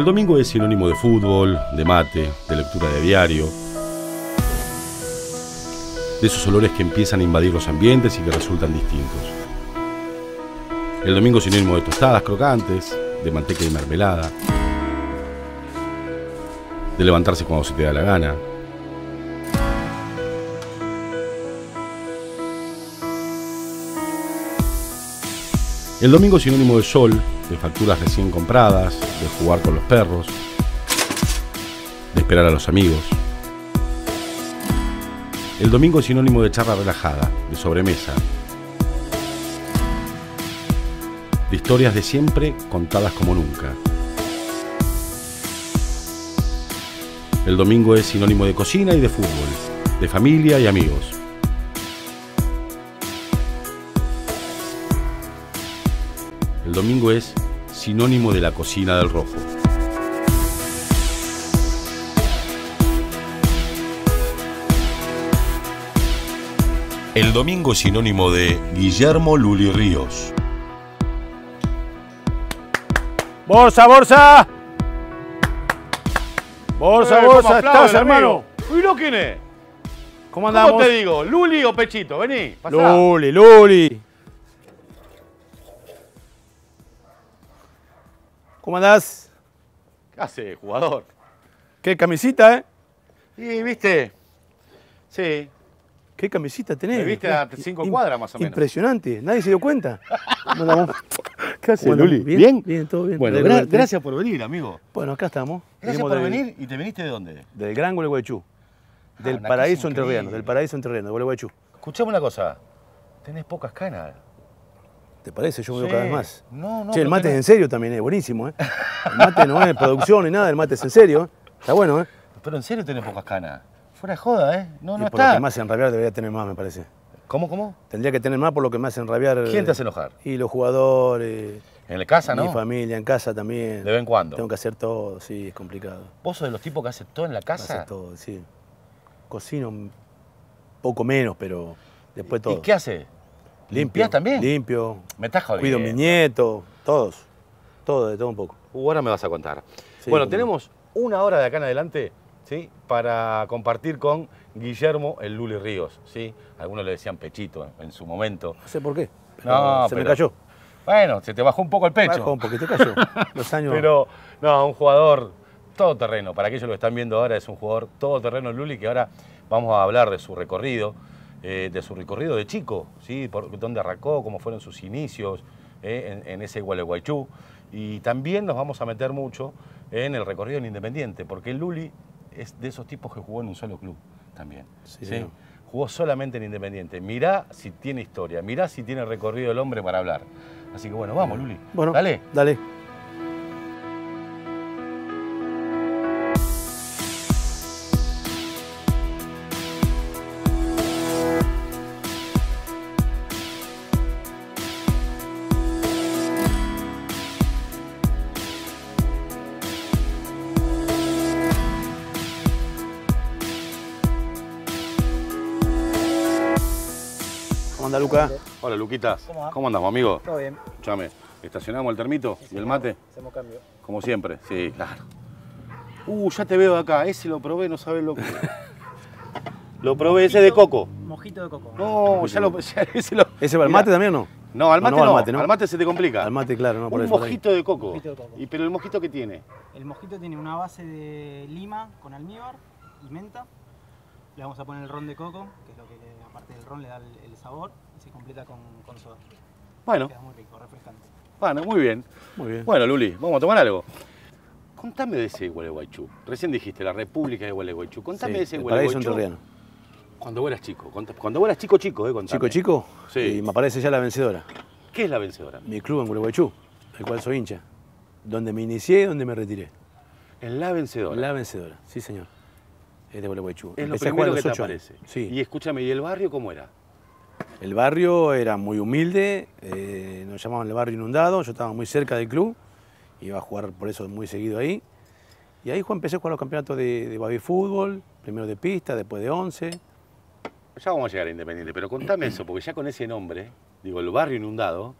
El domingo es sinónimo de fútbol, de mate, de lectura de diario, de esos olores que empiezan a invadir los ambientes y que resultan distintos. El domingo es sinónimo de tostadas crocantes, de manteca y mermelada, de levantarse cuando se te da la gana, El domingo es sinónimo de sol, de facturas recién compradas, de jugar con los perros, de esperar a los amigos. El domingo es sinónimo de charla relajada, de sobremesa, de historias de siempre contadas como nunca. El domingo es sinónimo de cocina y de fútbol, de familia y amigos. El domingo es sinónimo de la cocina del rojo. El domingo es sinónimo de Guillermo Luli Ríos. ¡Borsa, borsa! ¡Borsa, eh, borsa! ¡Estás, hermano! ¡Uy, lo quién es! ¿Cómo andamos? ¿Cómo te digo? ¿Luli o Pechito? Vení, pasá. Luli, Luli. ¿Cómo andás? ¿Qué hace, jugador? ¿Qué camisita, eh? Sí, viste. Sí. ¿Qué camisita tenés? viste a cinco cuadras más o menos. Impresionante, nadie se dio cuenta. ¿Qué Luli? ¿Bien? ¿Bien? todo bien. Bueno, gracias por venir, amigo. Bueno, acá estamos. Gracias por venir. ¿Y te viniste de dónde? Del Gran Gualeguaychú. Ah, del, paraíso entrerriano, del paraíso entrerriano, del Gualeguaychú. Escuchame una cosa. Tenés pocas canas. ¿Te parece? Yo veo cada vez más. No, no, che, el mate es en serio también, es eh, buenísimo, ¿eh? El mate no es producción ni nada, el mate es en serio. Eh. Está bueno, ¿eh? Pero en serio tenés pocas canas. Fuera de joda, ¿eh? No, no por lo que me hacen rabiar debería tener más, me parece. ¿Cómo, cómo? Tendría que tener más por lo que me hacen rabiar gente te hace eh, enojar? Y los jugadores. En la casa, ¿no? Mi familia, en casa también. ¿De vez en cuando? Tengo que hacer todo, sí, es complicado. ¿Vos sos de los tipos que hace todo en la casa? Hace todo, sí. Cocino poco menos, pero después todo. ¿Y qué hace? ¿Limpias también? Limpio. Me estás jodiendo. Cuido mi nieto, todos. Todo, de todo un poco. Uh, ahora me vas a contar. bueno, tenemos una hora de acá en adelante ¿sí? para compartir con Guillermo el Luli Ríos. ¿sí? Algunos le decían pechito en su momento. No sé por qué. No, se me cayó. Bueno, se te bajó un poco el pecho. Se Bajó un poquito, cayó. Los años. Pero, no, un jugador todoterreno. Para aquellos que lo están viendo ahora, es un jugador todoterreno Luli que ahora vamos a hablar de su recorrido. Eh, de su recorrido de chico, ¿sí? Por, dónde arrancó, cómo fueron sus inicios eh, en, ese Gualeguaychú. Y también nos vamos a meter mucho en el recorrido en Independiente, porque Luli es de esos tipos que jugó en un solo club también. Sí, Jugó solamente en Independiente. Mirá si tiene historia, mirá si tiene recorrido el hombre para hablar. Así que bueno, vamos, Luli. Bueno, dale. Dale. Luca. Hola, Luquitas. ¿Cómo, andamos, amigo? Todo bien. Chame. ¿estacionamos el termito y el mate? Hacemos cambio. Como siempre, sí, claro. Uh, ya te veo acá. Ese lo probé, no sabes lo que... lo probé, ese ese de coco. Mojito de coco. No, ya lo... Ya ese lo... ¿Ese mate también o no? No, al mate no, Al, mate, ¿no? al mate se te complica. Al mate, claro, no por Un mojito, de coco. ¿Y pero el mojito qué tiene? El mojito tiene una base de lima con almíbar y menta. Le vamos a poner el ron de coco, que es lo que aparte del ron le da el sabor completa con, Bueno. Queda muy rico, refrescante. Bueno, muy bien. Muy bien. Bueno, Luli, vamos a tomar algo. Contame de ese Gualeguaychú. Recién dijiste la República de Gualeguaychú. Contame de ese el cuando vos eras chico, cuando vos eras chico chico, eh, Chico chico, sí. y me aparece ya la vencedora. ¿Qué es la vencedora? Mi club en Gualeguaychú, el cual soy hincha. Donde me inicié y donde me retiré. En la vencedora. La vencedora, sí señor. Es de Gualeguaychú. Es lo primero que te aparece. Sí. Y escúchame, ¿y el barrio cómo era? El barrio era muy humilde, eh, nos llamaban el barrio inundado, yo estaba muy cerca del club, iba a jugar por eso muy seguido ahí. Y ahí Juan empecé a jugar los campeonatos de, de baby fútbol, primero de pista, después de once. Ya vamos a llegar a Independiente, pero contame eso, porque ya con ese nombre, digo, el barrio inundado,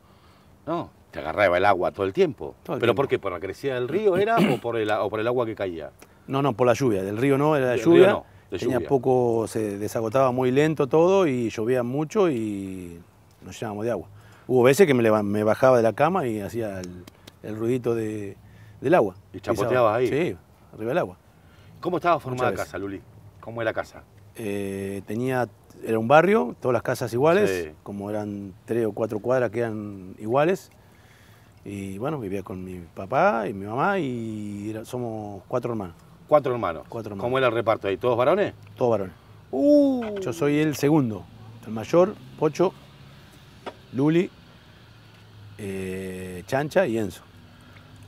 no, te agarraba el agua todo el tiempo. ¿Pero por qué? ¿Por la crecida del río era o por, el, o por el agua que caía? No, no, por la lluvia. Del río no, era la lluvia tenía poco, se desagotaba muy lento todo y llovía mucho y nos llenábamos de agua. Hubo veces que me, bajaba de la cama y hacía el, ruidito del agua. ¿Y chapoteabas ahí? Sí, arriba del agua. ¿Cómo estaba formada la casa, Luli? ¿Cómo era la casa? Eh, tenía, era un barrio, todas las casas iguales, como eran tres o cuatro cuadras que eran iguales. Y bueno, vivía con mi papá y mi mamá y somos cuatro hermanos. Cuatro hermanos. ¿Cómo era el reparto ahí? ¿Todos varones? Todos varones. Uh. Yo soy el segundo. El mayor, Pocho, Luli, eh, Chancha y Enzo.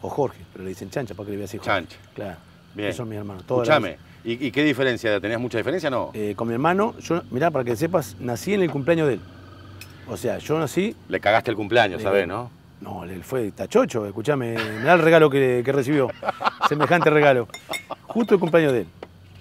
O Jorge, pero le dicen Chancha, para que le voy a Chancha. Claro. Bien. Esos son mis hermanos. Todos ¿Y, qué diferencia? ¿Tenías mucha diferencia o no? Eh, con mi hermano, yo, mirá, para que sepas, nací en el cumpleaños de él. O sea, yo nací. Le cagaste el cumpleaños, ¿sabes, no? No, él fue tachocho, escúchame, me el regalo que, recibió, semejante regalo. Justo el cumpleaños de él.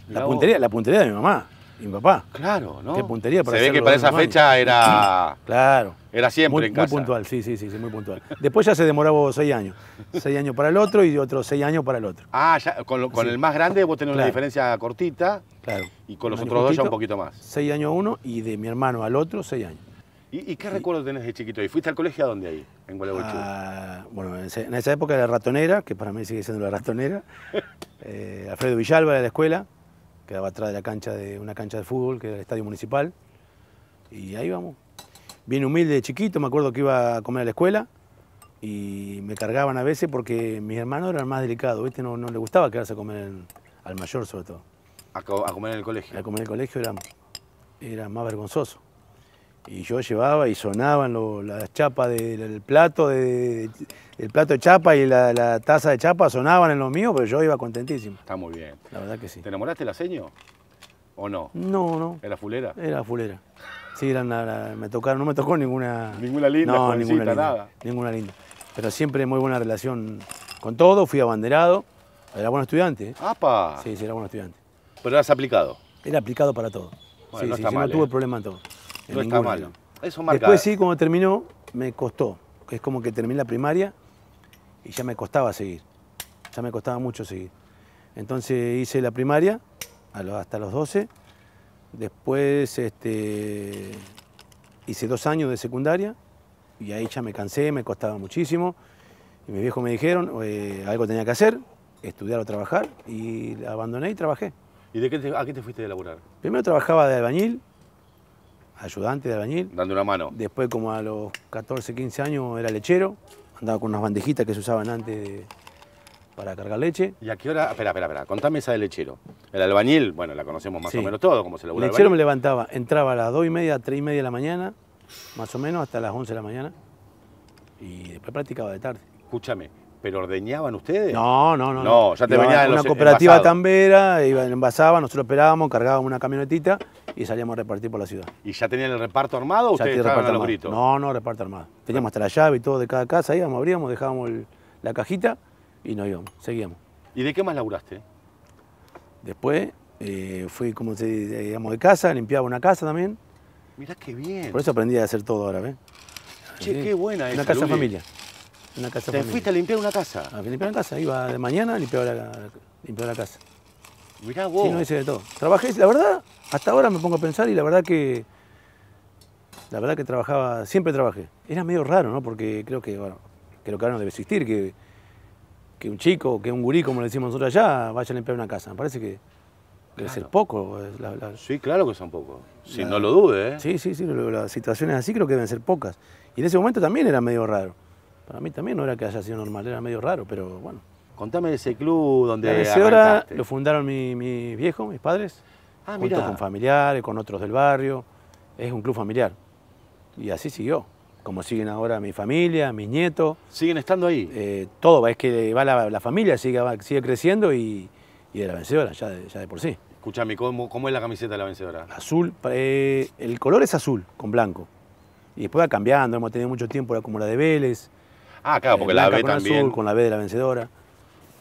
La puntería, la puntería de mi mamá y mi papá. Claro, ¿no? Qué puntería para Se ve que para esa fecha era. Claro. Era siempre muy, en casa. Muy puntual, sí, sí, sí, muy puntual. Después ya se demoraba seis años. Seis años para el otro y otros seis años para el otro. Ah, ya, con, con el más grande vos tenés una diferencia cortita. Claro. Y con los otros dos ya un poquito más. Seis años uno y de mi hermano al otro seis años. ¿Y, qué recuerdo tenés de chiquito ¿Y ¿Fuiste al colegio a dónde ahí? En Gualeguaychú. Ah, bueno, en esa época era ratonera, que para mí sigue siendo la ratonera. Eh, Alfredo Villalba era la escuela, quedaba atrás de la cancha de una cancha de fútbol, que era el estadio municipal. Y ahí vamos. Bien humilde de chiquito, me acuerdo que iba a comer a la escuela y me cargaban a veces porque mis hermanos eran más delicados, No, le gustaba quedarse a comer al mayor sobre todo. A, comer en el colegio. A comer en el colegio era más vergonzoso y yo llevaba y sonaban las chapas del plato de, plato de chapa y la, taza de chapa sonaban en lo mío, pero yo iba contentísimo. Está muy bien. La verdad que sí. ¿Te enamoraste la seño o no? No, no. ¿Era fulera? Era fulera. Sí, eran me tocaron, no me tocó ninguna. Ninguna linda, no, ninguna linda, Ninguna linda. Pero siempre muy buena relación con todo, fui abanderado, era buen estudiante. ¿eh? ¡Apa! Sí, sí, era buen estudiante. Pero eras aplicado. Era aplicado para todo. Bueno, sí, no sí, no tuve ¿eh? problema en todo no está malo. Eso marca. Después sí, cuando terminó, me costó. Es como que terminé la primaria y ya me costaba seguir. Ya me costaba mucho seguir. Entonces hice la primaria hasta los 12. Después este, hice dos años de secundaria y ahí ya me cansé, me costaba muchísimo. Y mis viejos me dijeron, eh, algo tenía que hacer, estudiar o trabajar, y abandoné y trabajé. ¿Y de qué a qué te fuiste a laborar Primero trabajaba de albañil, ayudante de albañil. Dando una mano. Después, como a los 14, 15 años, era lechero. Andaba con unas bandejitas que se usaban antes para cargar leche. ¿Y a qué hora? Espera, espera, espera. Contame esa de lechero. El albañil, bueno, la conocemos más o menos todo, como se El lechero me levantaba, entraba a las 2 y media, 3 y media de la mañana, más o menos, hasta las 11 de la mañana. Y después practicaba de tarde. Escúchame, ¿Pero ordeñaban ustedes? No, no, no. No, ya te venían Una cooperativa tambera, iban envasaba, nosotros operábamos, cargábamos una camionetita y salíamos a repartir por la ciudad. ¿Y ya tenían el reparto armado o ustedes los gritos? No, no, reparto armado. Teníamos hasta la llave y todo de cada casa, íbamos, abríamos, dejábamos la cajita y nos íbamos, seguíamos. ¿Y de qué más laburaste? Después eh, fui, como se digamos, de casa, limpiaba una casa también. Mirá qué bien. Por eso aprendí a hacer todo ahora, ¿ves? Che, qué buena Una esa, casa de familia. ¿Te fuiste a limpiar una casa? A limpiar una casa, iba de mañana, limpiaba la, limpiaba la casa. Mirá no hice de todo. Trabajé, la verdad, hasta ahora me pongo a pensar y la verdad que. La verdad que trabajaba, siempre trabajé. Era medio raro, ¿no? Porque creo que, bueno, creo que ahora no debe existir, que, que un chico, que un gurí, como le decimos nosotros allá, vaya a limpiar una casa. Me parece que debe ser poco. sí, claro que son pocos. Si no lo dude, ¿eh? Sí, sí, sí, las situaciones así creo que deben ser pocas. Y en ese momento también era medio raro. Para mí también no era que haya sido normal, era medio raro, pero bueno. Contame de ese club donde. La lo fundaron mis mi viejos, mis padres, ah, junto con familiares, con otros del barrio. Es un club familiar. Y así siguió. Como siguen ahora mi familia, mis nietos. ¿Siguen estando ahí? Eh, todo, es que va la, familia, sigue, sigue creciendo y, y, de la vencedora, ya de, por sí. Escuchame, ¿cómo, es la camiseta de la vencedora? Azul, eh, el color es azul con blanco. Y después va cambiando, hemos tenido mucho tiempo como la de Vélez, Ah, claro, eh, porque la B también. con la B de la vencedora.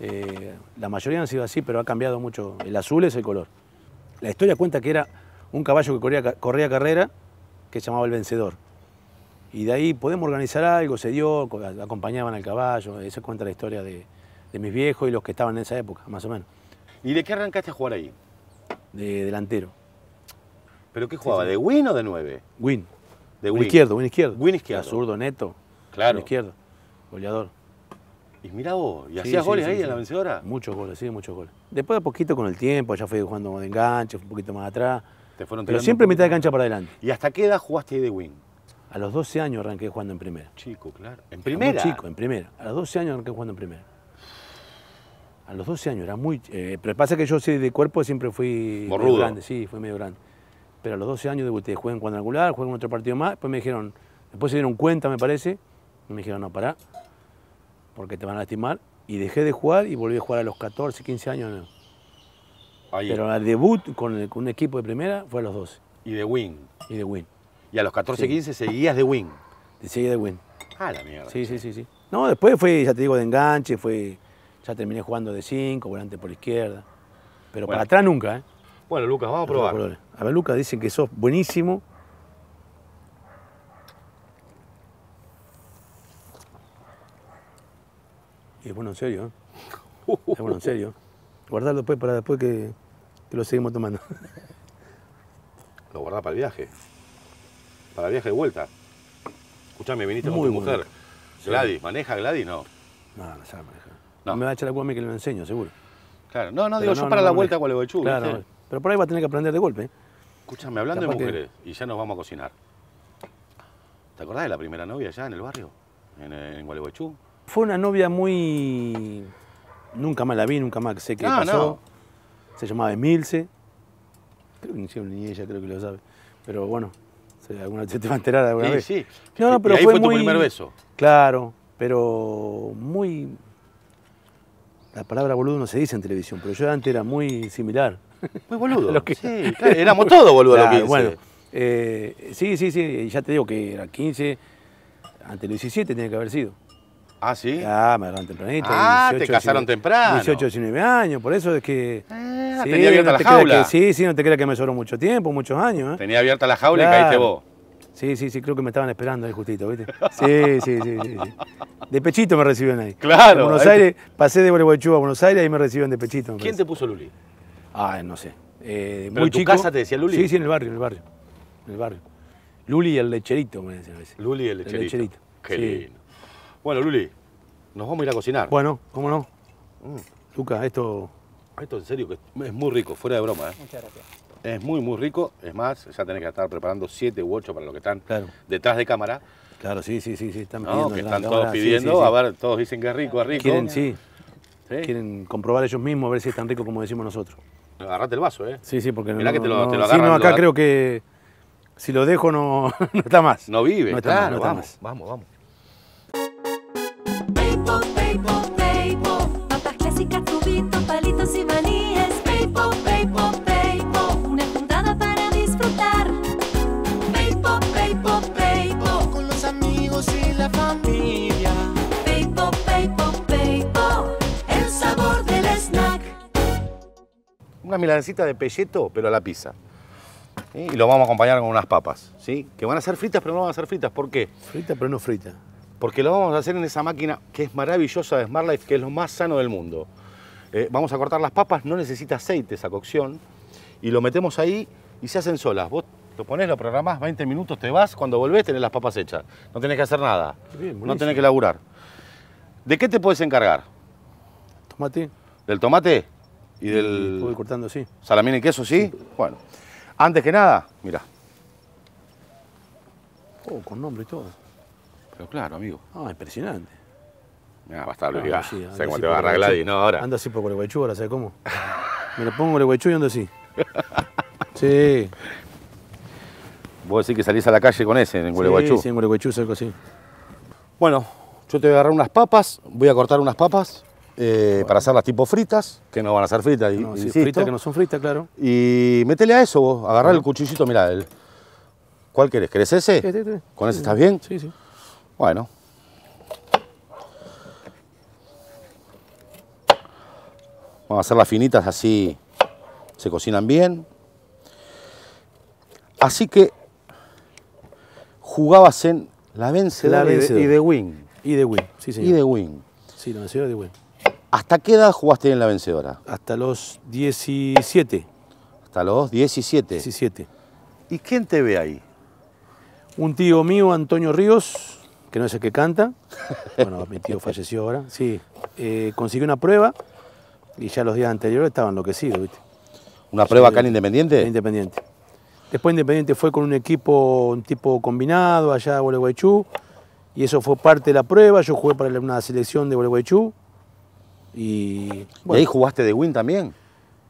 Eh, la mayoría han sido así, pero ha cambiado mucho. El azul es el color. La historia cuenta que era un caballo que corría, carrera que se llamaba el vencedor. Y de ahí podemos organizar algo, se dio, acompañaban al caballo, esa cuenta la historia de, mis viejos y los que estaban en esa época, más o menos. ¿Y de qué arrancaste a jugar ahí? De delantero. ¿Pero qué jugaba? ¿De win o de nueve? Win. De win. izquierdo, win izquierdo. Win izquierdo. Azurdo, neto. Claro. izquierdo goleador. Y mira vos, ¿y hacías goles ahí en la vencedora? Muchos goles, sí, muchos goles. Después de poquito con el tiempo, ya fui jugando de enganche, un poquito más atrás. Te fueron pero siempre mitad de cancha para adelante. ¿Y hasta qué edad jugaste ahí de wing? A los 12 años arranqué jugando en primera. Chico, claro. ¿En primera? Muy chico, en primera. A los 12 años arranqué jugando en primera. A los 12 años, era muy... Eh, pero pasa que yo sí de cuerpo siempre fui... grande, sí, fui medio grande. Pero a los 12 años debuté, jugué en cuadrangular, jugué en otro partido más, después me dijeron... Después se dieron cuenta, me parece, me dijeron, no, pará, porque te van a lastimar. Y dejé de jugar y volví a jugar a los 14, 15 años. Pero el debut con, un equipo de primera fue a los 12. Y de win. Y de win. Y a los 14, 15 seguías de win. seguía de win. Ah, la mierda. Sí, sí, sí, sí. No, después fue, ya te digo, de enganche, fue, ya terminé jugando de 5, volante por izquierda. Pero para atrás nunca, ¿eh? Bueno, Lucas, vamos a probar. A ver, Lucas, dicen que sos buenísimo Y ¿eh? es bueno, en serio. ¿eh? Es bueno, en serio. Guardarlo después pues, para después que, lo seguimos tomando. Lo guardás para el viaje. Para el viaje de vuelta. escúchame viniste Muy con tu mujer. Gladys, ¿maneja Gladys? No. No, no sabe manejar. No. Me va a echar la culpa a que le enseño, seguro. Claro, no, no, digo, yo para la vuelta a Gualeguaychú. Claro, Pero por ahí va a tener que aprender de golpe. ¿eh? Escúchame, hablando de mujeres, y ya nos vamos a cocinar. ¿Te acordás de la primera novia allá en el barrio? En, eh, en Gualeguaychú fue una novia muy... Nunca más la vi, nunca más sé qué ah, pasó. Se llamaba Emilce. Creo que ni ella creo que lo sabe. Pero bueno, alguna se te va a enterar alguna sí, vez. Sí, no, no, pero ahí fue, tu muy... primer beso. Claro, pero muy... La palabra boludo no se dice en televisión, pero yo antes era muy similar. Muy boludo. Sí, éramos todos boludos los 15. Bueno, eh, sí, sí, sí, ya te digo que era 15, antes de los 17 tiene que haber sido. Ah, sí. Ah, me agarraron tempranito. Ah, te casaron temprano. 18, 19 años, por eso es que. Ah, tenía abierta la jaula. sí, sí, no te creas que me sobró mucho tiempo, muchos años. ¿eh? Tenía abierta la jaula y caíste vos. Sí, sí, sí, creo que me estaban esperando ahí justito, ¿viste? Sí, sí, sí, De pechito me recibieron ahí. Claro. En Buenos Aires, pasé de Bolivuachú a Buenos Aires y me reciben de pechito. ¿Quién te puso Luli? Ah, no sé. Eh, ¿Pero en tu casa te decía Luli? Sí, sí, en el barrio, en el barrio. En el barrio. Luli y el lecherito, me decían a veces. Luli y el lecherito. El lecherito. Bueno, Luli, nos vamos a ir a cocinar. Bueno, cómo no. Mm. Lucas, esto... Esto en serio que es muy rico, fuera de broma. ¿eh? Muchas gracias. Es muy, muy rico. Es más, ya tenés que estar preparando siete u ocho para los que están detrás de cámara. Claro, sí, sí, sí, sí están pidiendo. No, que están todos pidiendo, a ver, todos dicen que es rico, es rico. Quieren, sí. Quieren comprobar ellos mismos, a ver si es tan rico como decimos nosotros. Agarrate el vaso, ¿eh? Sí, sí, porque Mirá que te lo, no, no acá creo que si lo dejo no, no está más. No vive, no está, más. vamos, vamos. una milancita de pelleto, pero a la pizza. Y lo vamos a acompañar con unas papas, ¿sí? Que van a ser fritas, pero no van a ser fritas. ¿Por qué? Fritas, pero no fritas. Porque lo vamos a hacer en esa máquina que es maravillosa de Smart Life, que es lo más sano del mundo. Eh, vamos a cortar las papas, no necesita aceite esa cocción. Y lo metemos ahí y se hacen solas. Vos lo pones, lo programás, 20 minutos, te vas, cuando volvés tenés las papas hechas. No tenés que hacer nada. no tenés que laburar. ¿De qué te puedes encargar? Tomate. ¿Del tomate? y del... Estuve cortando, sí. Salamín y queso, ¿sí? Bueno. Antes que nada, mira. Oh, con nombre y todo. Pero claro, amigo. Ah, impresionante. va a estar obligado. Ah, sí, ¿Sabes cómo te va a arreglar y no? Ahora. Anda así por Gualeguaychú ahora, ¿sabes cómo? Me lo pongo Gualeguaychú y ando así. sí. Vos decís que salís a la calle con ese en Gualeguaychú. Sí, sí, en Gualeguaychú, algo así. Bueno, yo te voy a agarrar unas papas, voy a cortar unas papas eh, para hacerlas tipo fritas, que no van a ser fritas, y fritas que no son fritas, claro. Y métele a eso vos, agarrar el cuchillito, mirá, el, ¿cuál querés? ¿Querés ese? Este, este. ¿Con ese estás bien? Sí, sí. Bueno. Vamos a hacer las finitas así, se cocinan bien. Así que jugabas en la vencedora, y de wing. Y de win, sí Y de win. Sí, la vencedora de win. ¿Hasta qué edad jugaste en la vencedora? Hasta los 17. ¿Hasta los 17? 17. ¿Y quién te ve ahí? Un tío mío, Antonio Ríos, que no es el que canta. Bueno, mi tío falleció ahora. Sí, eh, consiguió una prueba y ya los días anteriores estaba enloquecido, ¿viste? ¿Una prueba acá en Independiente? En Independiente. Después Independiente fue con un equipo, un tipo combinado allá de Gualeguaychú y eso fue parte de la prueba. Yo jugué para una selección de Gualeguaychú y, ahí jugaste de win también?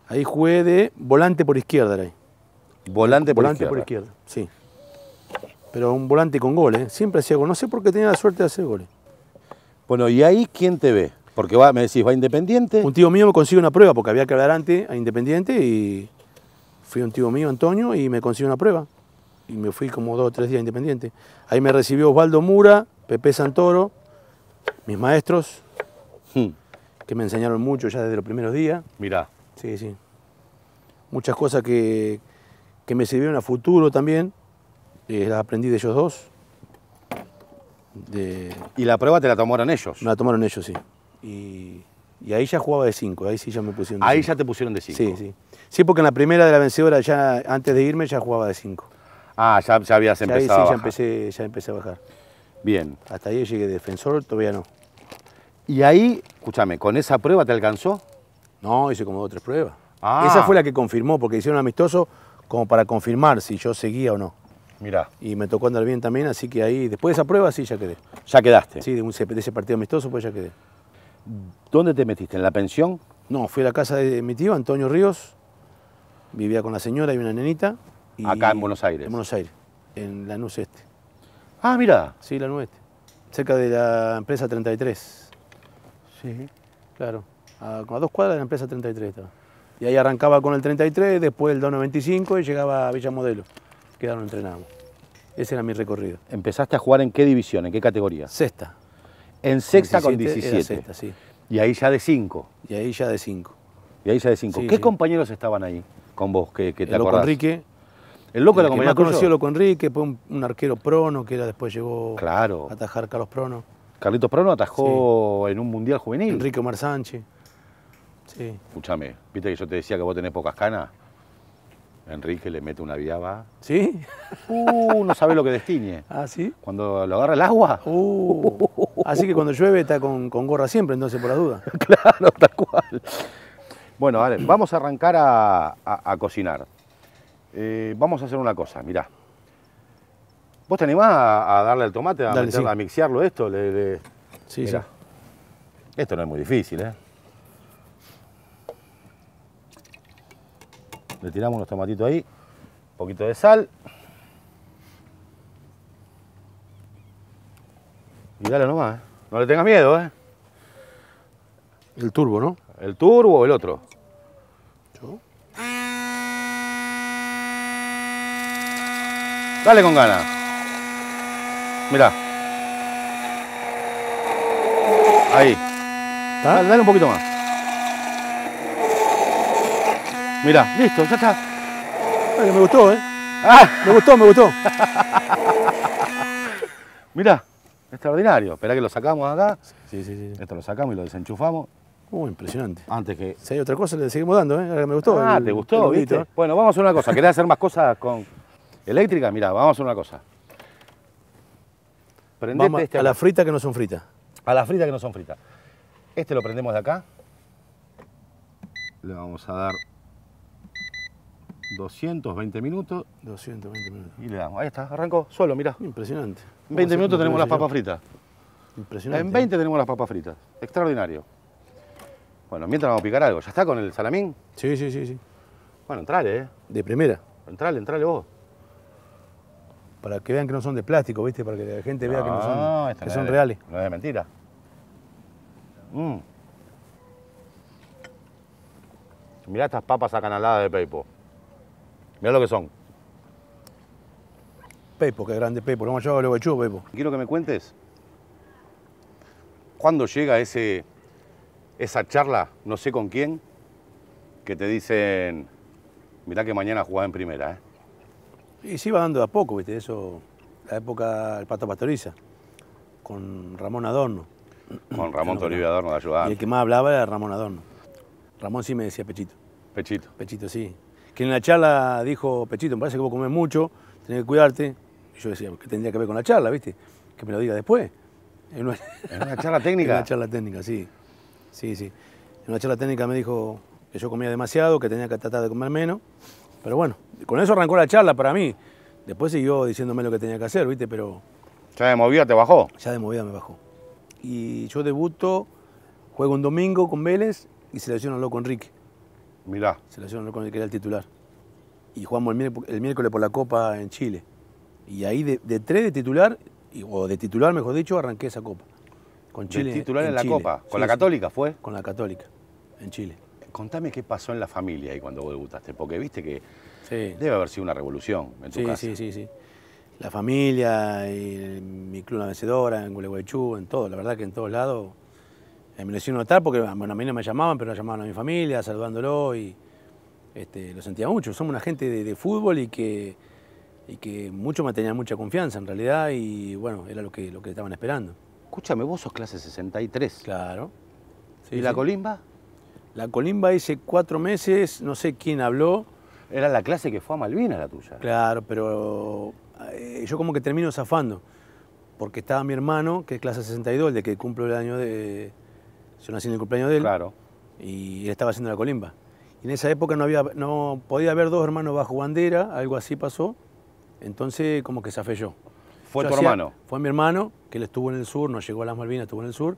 Ahí jugué de volante por izquierda. Volante por volante izquierda. por izquierda, sí. Pero un volante con goles, ¿eh? siempre hacía goles. No sé por qué tenía la suerte de hacer goles. Bueno, ¿y ahí quién te ve? Porque me decís, va Independiente. Un tío mío me consigue una prueba porque había que hablar antes a Independiente y fui un tío mío, Antonio, y me consigue una prueba. Y me fui como dos o tres días a Independiente. Ahí me recibió Osvaldo Mura, Pepe Santoro, mis maestros. Hmm que me enseñaron mucho ya desde los primeros días. Mirá. Sí, sí. Muchas cosas que, me sirvieron a futuro también, eh, las aprendí de ellos dos. ¿Y la prueba te la tomaron ellos? Me la tomaron ellos, sí. Y, ahí ya jugaba de cinco, ahí sí ya me pusieron de Ahí ya te pusieron de 5. Sí, sí. Sí, porque en la primera de la vencedora, ya antes de irme, ya jugaba de cinco. Ah, ya, ya habías empezado. Ahí sí, Ya, empecé, ya empecé a bajar. Bien. Hasta ahí llegué defensor, todavía no. Y ahí, escúchame, ¿con esa prueba te alcanzó? No, hice como dos o tres pruebas. Ah. Esa fue la que confirmó, porque hicieron amistoso como para confirmar si yo seguía o no. Mirá. Y me tocó andar bien también, así que ahí, después de esa prueba, sí, ya quedé. ¿Ya quedaste? Sí, de, ese partido amistoso, pues ya quedé. ¿Dónde te metiste? ¿En la pensión? No, fui a la casa de mi tío, Antonio Ríos. Vivía con la señora y una nenita. Acá en Buenos Aires. En Buenos Aires, en la Nuz Este. Ah, mira. Sí, la la Este. Cerca de la empresa 33. Sí, claro. A, dos cuadras de la empresa 33 estaba. Y ahí arrancaba con el 33, después el 295 y llegaba a Villa Modelo, Quedaron entrenados. Ese era mi recorrido. ¿Empezaste a jugar en qué división, en qué categoría? Sexta. En sexta con 17. Y ahí ya de 5. Y ahí ya de 5. Y ahí ya de cinco. ¿Qué compañeros estaban ahí con vos que, te el Loco Enrique. El Loco el la compañía. conocido Loco Enrique, fue un, arquero prono que era, después llegó a atajar Carlos Prono. Carlitos Prono atajó en un mundial juvenil. Enrique Omar Sánchez. Sí. Escúchame, viste que yo te decía que vos tenés pocas canas. Enrique le mete una viaba. ¿Sí? Uh, no sabe lo que destiñe. ¿Ah, sí? Cuando lo agarra el agua. Uh, así que cuando llueve está con, gorra siempre, entonces, por la duda. claro, tal cual. Bueno, vamos a arrancar a, cocinar. Eh, vamos a hacer una cosa, mirá. ¿Vos te animás a, darle al tomate, a, mixiarlo esto? Sí, ya. Esto no es muy difícil, ¿eh? Le tiramos unos tomatitos ahí, un poquito de sal. Y dale nomás, ¿eh? No le tengas miedo, ¿eh? El turbo, ¿no? El turbo o el otro. ¿Yo? Dale con ganas. Mira. Ahí. Dale, un poquito más. Mira, listo, ya está. me gustó, ¿eh? Ah. Me gustó, me gustó. Mira, extraordinario. Espera que lo sacamos acá. Sí, sí, sí. Esto lo sacamos y lo desenchufamos. Uh, impresionante. Antes que. Si hay otra cosa, le seguimos dando, ¿eh? Me gustó. Ah, te gustó, ¿viste? ¿eh? Bueno, vamos a hacer una cosa. ¿Querés hacer más cosas con eléctrica? Mira, vamos a hacer una cosa. Vamos a este la frita que no son fritas. A la frita que no son fritas. Este lo prendemos de acá. Le vamos a dar 220 minutos. 220 minutos. Y le damos. Ahí está, arrancó suelo, mirá. Impresionante. En 20 minutos tenemos las papas fritas. Impresionante. En 20 tenemos las papas fritas. Extraordinario. Bueno, mientras vamos a picar algo. ¿Ya está con el salamín? Sí, sí, sí. sí. Bueno, entrale, ¿eh? De primera. Entrale, entrale vos para que vean que no son de plástico, ¿viste? Para que la gente vea que no son, ah, que son reales. No es de mentira. Mm. Mirá estas papas acanaladas de Peipo. Mirá lo que son. Peipo, qué grande Peipo. Lo hemos llevado los chupo, Peipo. Quiero que me cuentes cuándo llega ese, esa charla, no sé con quién, que te dicen, mirá que mañana jugás en primera, ¿eh? Y se iba dando a poco, ¿viste? Eso, la época del Pato Pastoriza, con Ramón Adorno. Con Ramón Toribio Adorno de ayudar. Y el que más hablaba era Ramón Adorno. Ramón sí me decía Pechito. Pechito. Pechito, sí. Que en la charla dijo, Pechito, me parece que vos comés mucho, tenés que cuidarte. Y yo decía, ¿qué tendría que ver con la charla, viste? Que me lo diga después. En una, ¿En una charla técnica? en una charla técnica, sí. Sí, sí. En una charla técnica me dijo que yo comía demasiado, que tenía que tratar de comer menos pero bueno, con eso arrancó la charla para mí. Después siguió diciéndome lo que tenía que hacer, ¿viste? Pero. ¿Ya de movida te bajó? Ya de movida me bajó. Y yo debuto, juego un domingo con Vélez y se lesionó con Enrique. Mirá. Se lesionó con el que era el titular. Y jugamos el, miércoles por la Copa en Chile. Y ahí de, tres de titular, o de titular mejor dicho, arranqué esa Copa. Con Chile. titular en, la Copa. ¿Con la Católica fue? Con la Católica, en Chile contame qué pasó en la familia ahí cuando vos debutaste, porque viste que debe haber sido una revolución en tu casa. Sí, sí, sí. La familia, y mi club La Vencedora, en Gualeguaychú, en todo, la verdad que en todos lados. Eh, me notar porque bueno, a mí no me llamaban, pero llamaban a mi familia, saludándolo y este, lo sentía mucho. Somos una gente de, fútbol y que, y que muchos me tenía mucha confianza en realidad y bueno, era lo que, lo que estaban esperando. Escúchame, vos sos clase 63. Claro. ¿Y la colimba? La colimba hice cuatro meses, no sé quién habló. Era la clase que fue a Malvinas la tuya. Claro, pero eh, yo como que termino zafando, porque estaba mi hermano, que es clase 62, el de que cumple el año de... Yo nací en el cumpleaños de él. Claro. Y él estaba haciendo la colimba. Y en esa época no, había, no podía haber dos hermanos bajo bandera, algo así pasó. Entonces como que zafé yo. ¿Fue tu hermano? Fue mi hermano, que él estuvo en el sur, no llegó a las Malvinas, estuvo en el sur.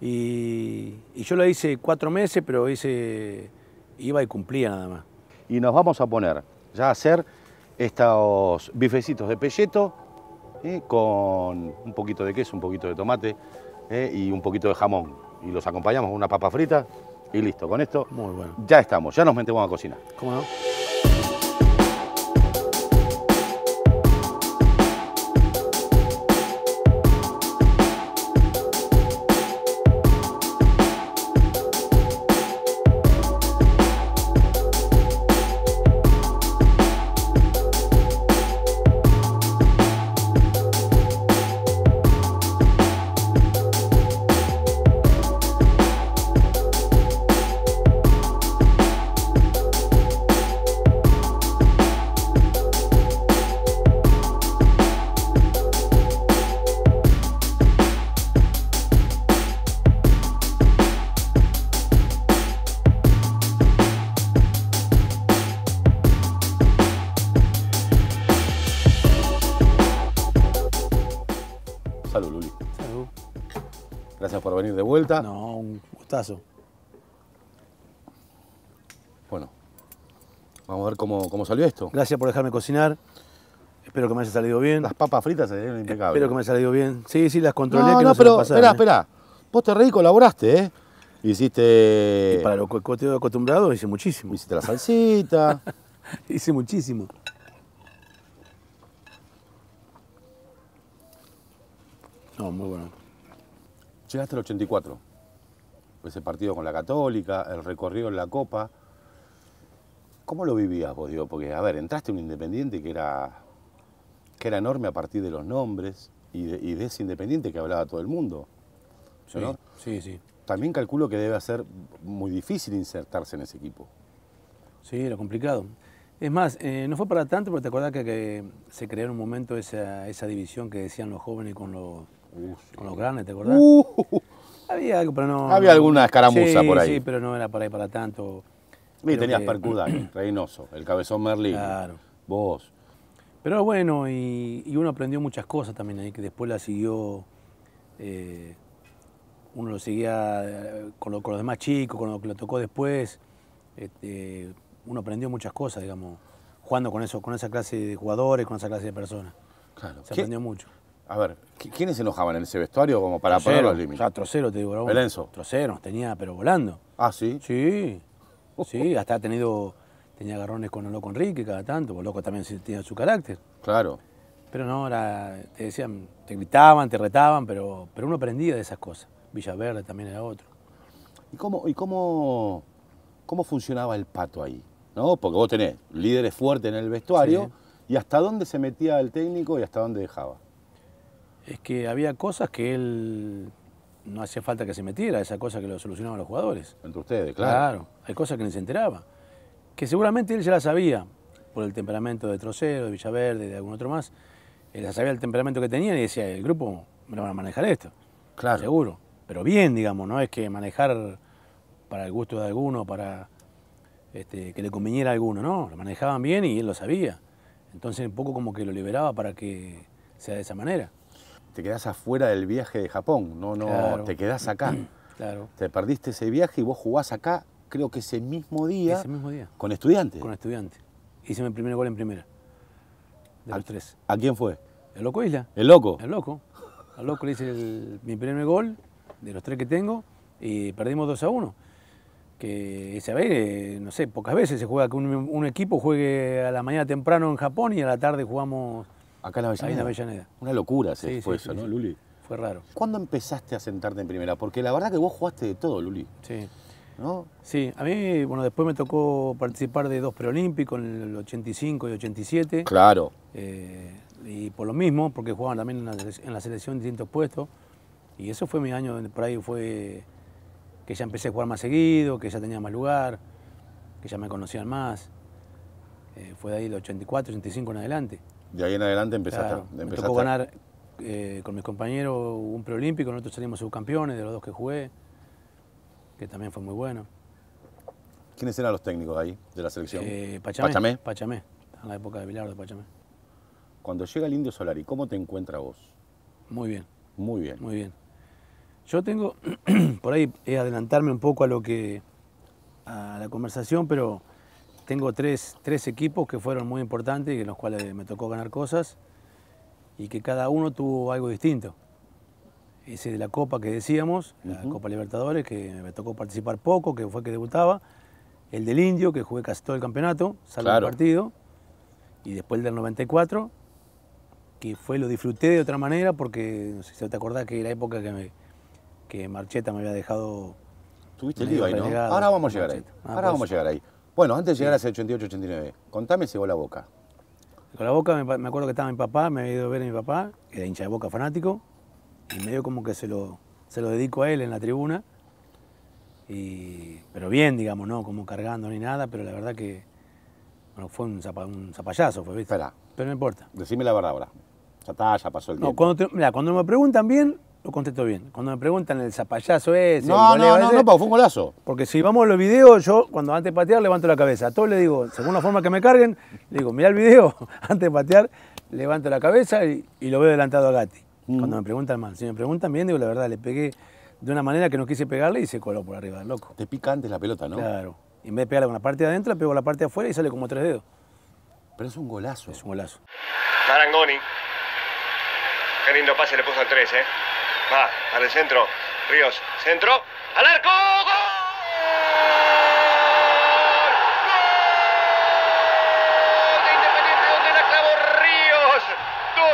Y, yo lo hice cuatro meses, pero hice, iba y cumplía nada más. Y nos vamos a poner ya a hacer estos bifecitos de pelleto ¿eh? con un poquito de queso, un poquito de tomate ¿eh? y un poquito de jamón. Y los acompañamos con una papa frita y listo. Con esto ya estamos, ya nos metemos a cocinar. ¿Cómo no? por venir de vuelta. No, un gustazo. Bueno, vamos a ver cómo, salió esto. Gracias por dejarme cocinar. Espero que me haya salido bien. Las papas fritas se dieron impecables. Espero que me haya salido bien. Sí, sí, las controlé. No, que no, no pero espera eh. esperá, Vos te reí, colaboraste, ¿eh? Hiciste... para lo que estoy acostumbrado hice muchísimo. Hiciste la salsita. hice muchísimo. No, muy bueno. Llegaste al 84. Ese partido con la Católica, el recorrido en la Copa. ¿Cómo lo vivías vos, digo? Porque, a ver, entraste un independiente que era, que era enorme a partir de los nombres y de, ese independiente que hablaba todo el mundo. Sí, ¿no? sí, sí. También calculo que debe ser muy difícil insertarse en ese equipo. Sí, era complicado. Es más, eh, no fue para tanto, porque te acordás que, se creó en un momento esa, división que decían los jóvenes con los, con los grandes, ¿te acordás? Uh. había algo, pero alguna escaramuza por ahí. Sí, pero no era por ahí para tanto. tenías que... Percudán, Reynoso, el Cabezón Merlín. Claro. Vos. Pero bueno, y, uno aprendió muchas cosas también ahí, que después la siguió. Eh, uno lo seguía eh, con, los demás chicos, con lo que lo tocó después. Este, uno aprendió muchas cosas, digamos, jugando con eso, con esa clase de jugadores, con esa clase de personas. Claro. Se aprendió mucho. A ver, ¿quiénes se enojaban en ese vestuario como para poner los límites? Ah, trocero, te digo, El Trocero, tenía, pero volando. Ah, sí. Sí. Sí, hasta tenido. Tenía agarrones con el loco Enrique cada tanto, porque loco también tenía su carácter. Claro. Pero no, ahora te decían, te gritaban, te retaban, pero, pero uno aprendía de esas cosas. Villaverde también era otro. ¿Y cómo, y cómo, cómo funcionaba el pato ahí? ¿No? Porque vos tenés líderes fuertes en el vestuario y hasta dónde se metía el técnico y hasta dónde dejaba es que había cosas que él no hacía falta que se metiera, esas cosas que lo solucionaban los jugadores. Entre ustedes, claro. Claro, hay cosas que ni se enteraba, que seguramente él ya las sabía, por el temperamento de Trocero, de Villaverde, de algún otro más, él ya sabía el temperamento que tenía y decía, el grupo me lo van a manejar esto, claro. seguro, pero bien, digamos, no es que manejar para el gusto de alguno, para este, que le conviniera a alguno, no, lo manejaban bien y él lo sabía, entonces un poco como que lo liberaba para que sea de esa manera te quedas afuera del viaje de Japón, no, no, te quedas acá. Claro. Te perdiste ese viaje y vos jugás acá, creo que ese mismo día. Ese mismo día. Con estudiantes. Con estudiantes. Hice mi primer gol en primera. De los tres. ¿A quién fue? El Loco Isla. ¿El Loco? El Loco. Al Loco le hice mi primer gol, de los tres que tengo, y perdimos 2 a 1. Que ese eh, no sé, pocas veces se juega que un equipo juegue a la mañana temprano en Japón y a la tarde jugamos Acá en Avellaneda. Una locura sí, fue eso, ¿no, Luli? Fue raro. ¿Cuándo empezaste a sentarte en primera? Porque la verdad que vos jugaste de todo, Luli. Sí. ¿No? Sí, a mí, bueno, después me tocó participar de dos preolímpicos en el 85 y 87. Claro. Eh, y por lo mismo, porque jugaban también en la, selección en distintos puestos. Y eso fue mi año, por ahí fue que ya empecé a jugar más seguido, que ya tenía más lugar, que ya me conocían más. Eh, fue de ahí el 84, 85 en adelante. De ahí en adelante empezaste, claro, empezaste Me tocó ganar eh, con mis compañeros un preolímpico, nosotros salimos subcampeones de los dos que jugué, que también fue muy bueno. ¿Quiénes eran los técnicos ahí de la selección? Eh, Pachamé, Pachamé. Pachamé, en la época de de Pachamé. Cuando llega el Indio Solari, ¿cómo te encuentras vos? Muy bien. Muy bien. Muy bien. Yo tengo, por ahí, es adelantarme un poco a lo que, a la conversación, pero tengo tres, tres equipos que fueron muy importantes y en los cuales me tocó ganar cosas y que cada uno tuvo algo distinto. Ese de la Copa que decíamos, la Copa Libertadores, que me tocó participar poco, que fue que debutaba. El del Indio, que jugué casi todo el campeonato, salvo claro. partido. Y después el del 94, que fue lo disfruté de otra manera porque, no sé si te acordás que la época que, que Marcheta me había dejado Tuviste ahí, ¿no? Ahora vamos a llegar ahí. Ah, Ahora pues vamos a llegar ahí. Bueno, antes de llegar a ese 88-89, contame si vos la Boca. Con la Boca me, acuerdo que estaba mi papá, me había ido a ver a mi papá, que era hincha de Boca fanático, y medio como que se lo, se lo dedico a él en la tribuna. pero bien, digamos, no como cargando ni nada, pero la verdad que bueno, fue un, zapayazo, fue, ¿viste? Pero no importa. Decime la verdad ahora. Ya está, ya pasó el tiempo. Cuando, cuando me preguntan bien, lo contesto bien. Cuando me preguntan el zapallazo ese. No, no, no, no, fue un golazo. Porque si vamos a los videos, yo cuando antes de patear levanto la cabeza. A todos les digo, según la forma que me carguen, le digo, mirá el video, antes de patear levanto la cabeza y, lo veo adelantado a Gatti. Mm. Cuando me preguntan mal. Si me preguntan bien, digo, la verdad, le pegué de una manera que no quise pegarle y se coló por arriba, loco. Te pica antes la pelota, ¿no? Claro. Y en vez de pegarle con la parte de adentro, le pego la parte de afuera y sale como tres dedos. Pero es un golazo. Es un golazo. Marangoni. Qué lindo pase le puso al 3, ¿eh? Va, al centro. Ríos, centro. ¡Al arco! ¡Gol!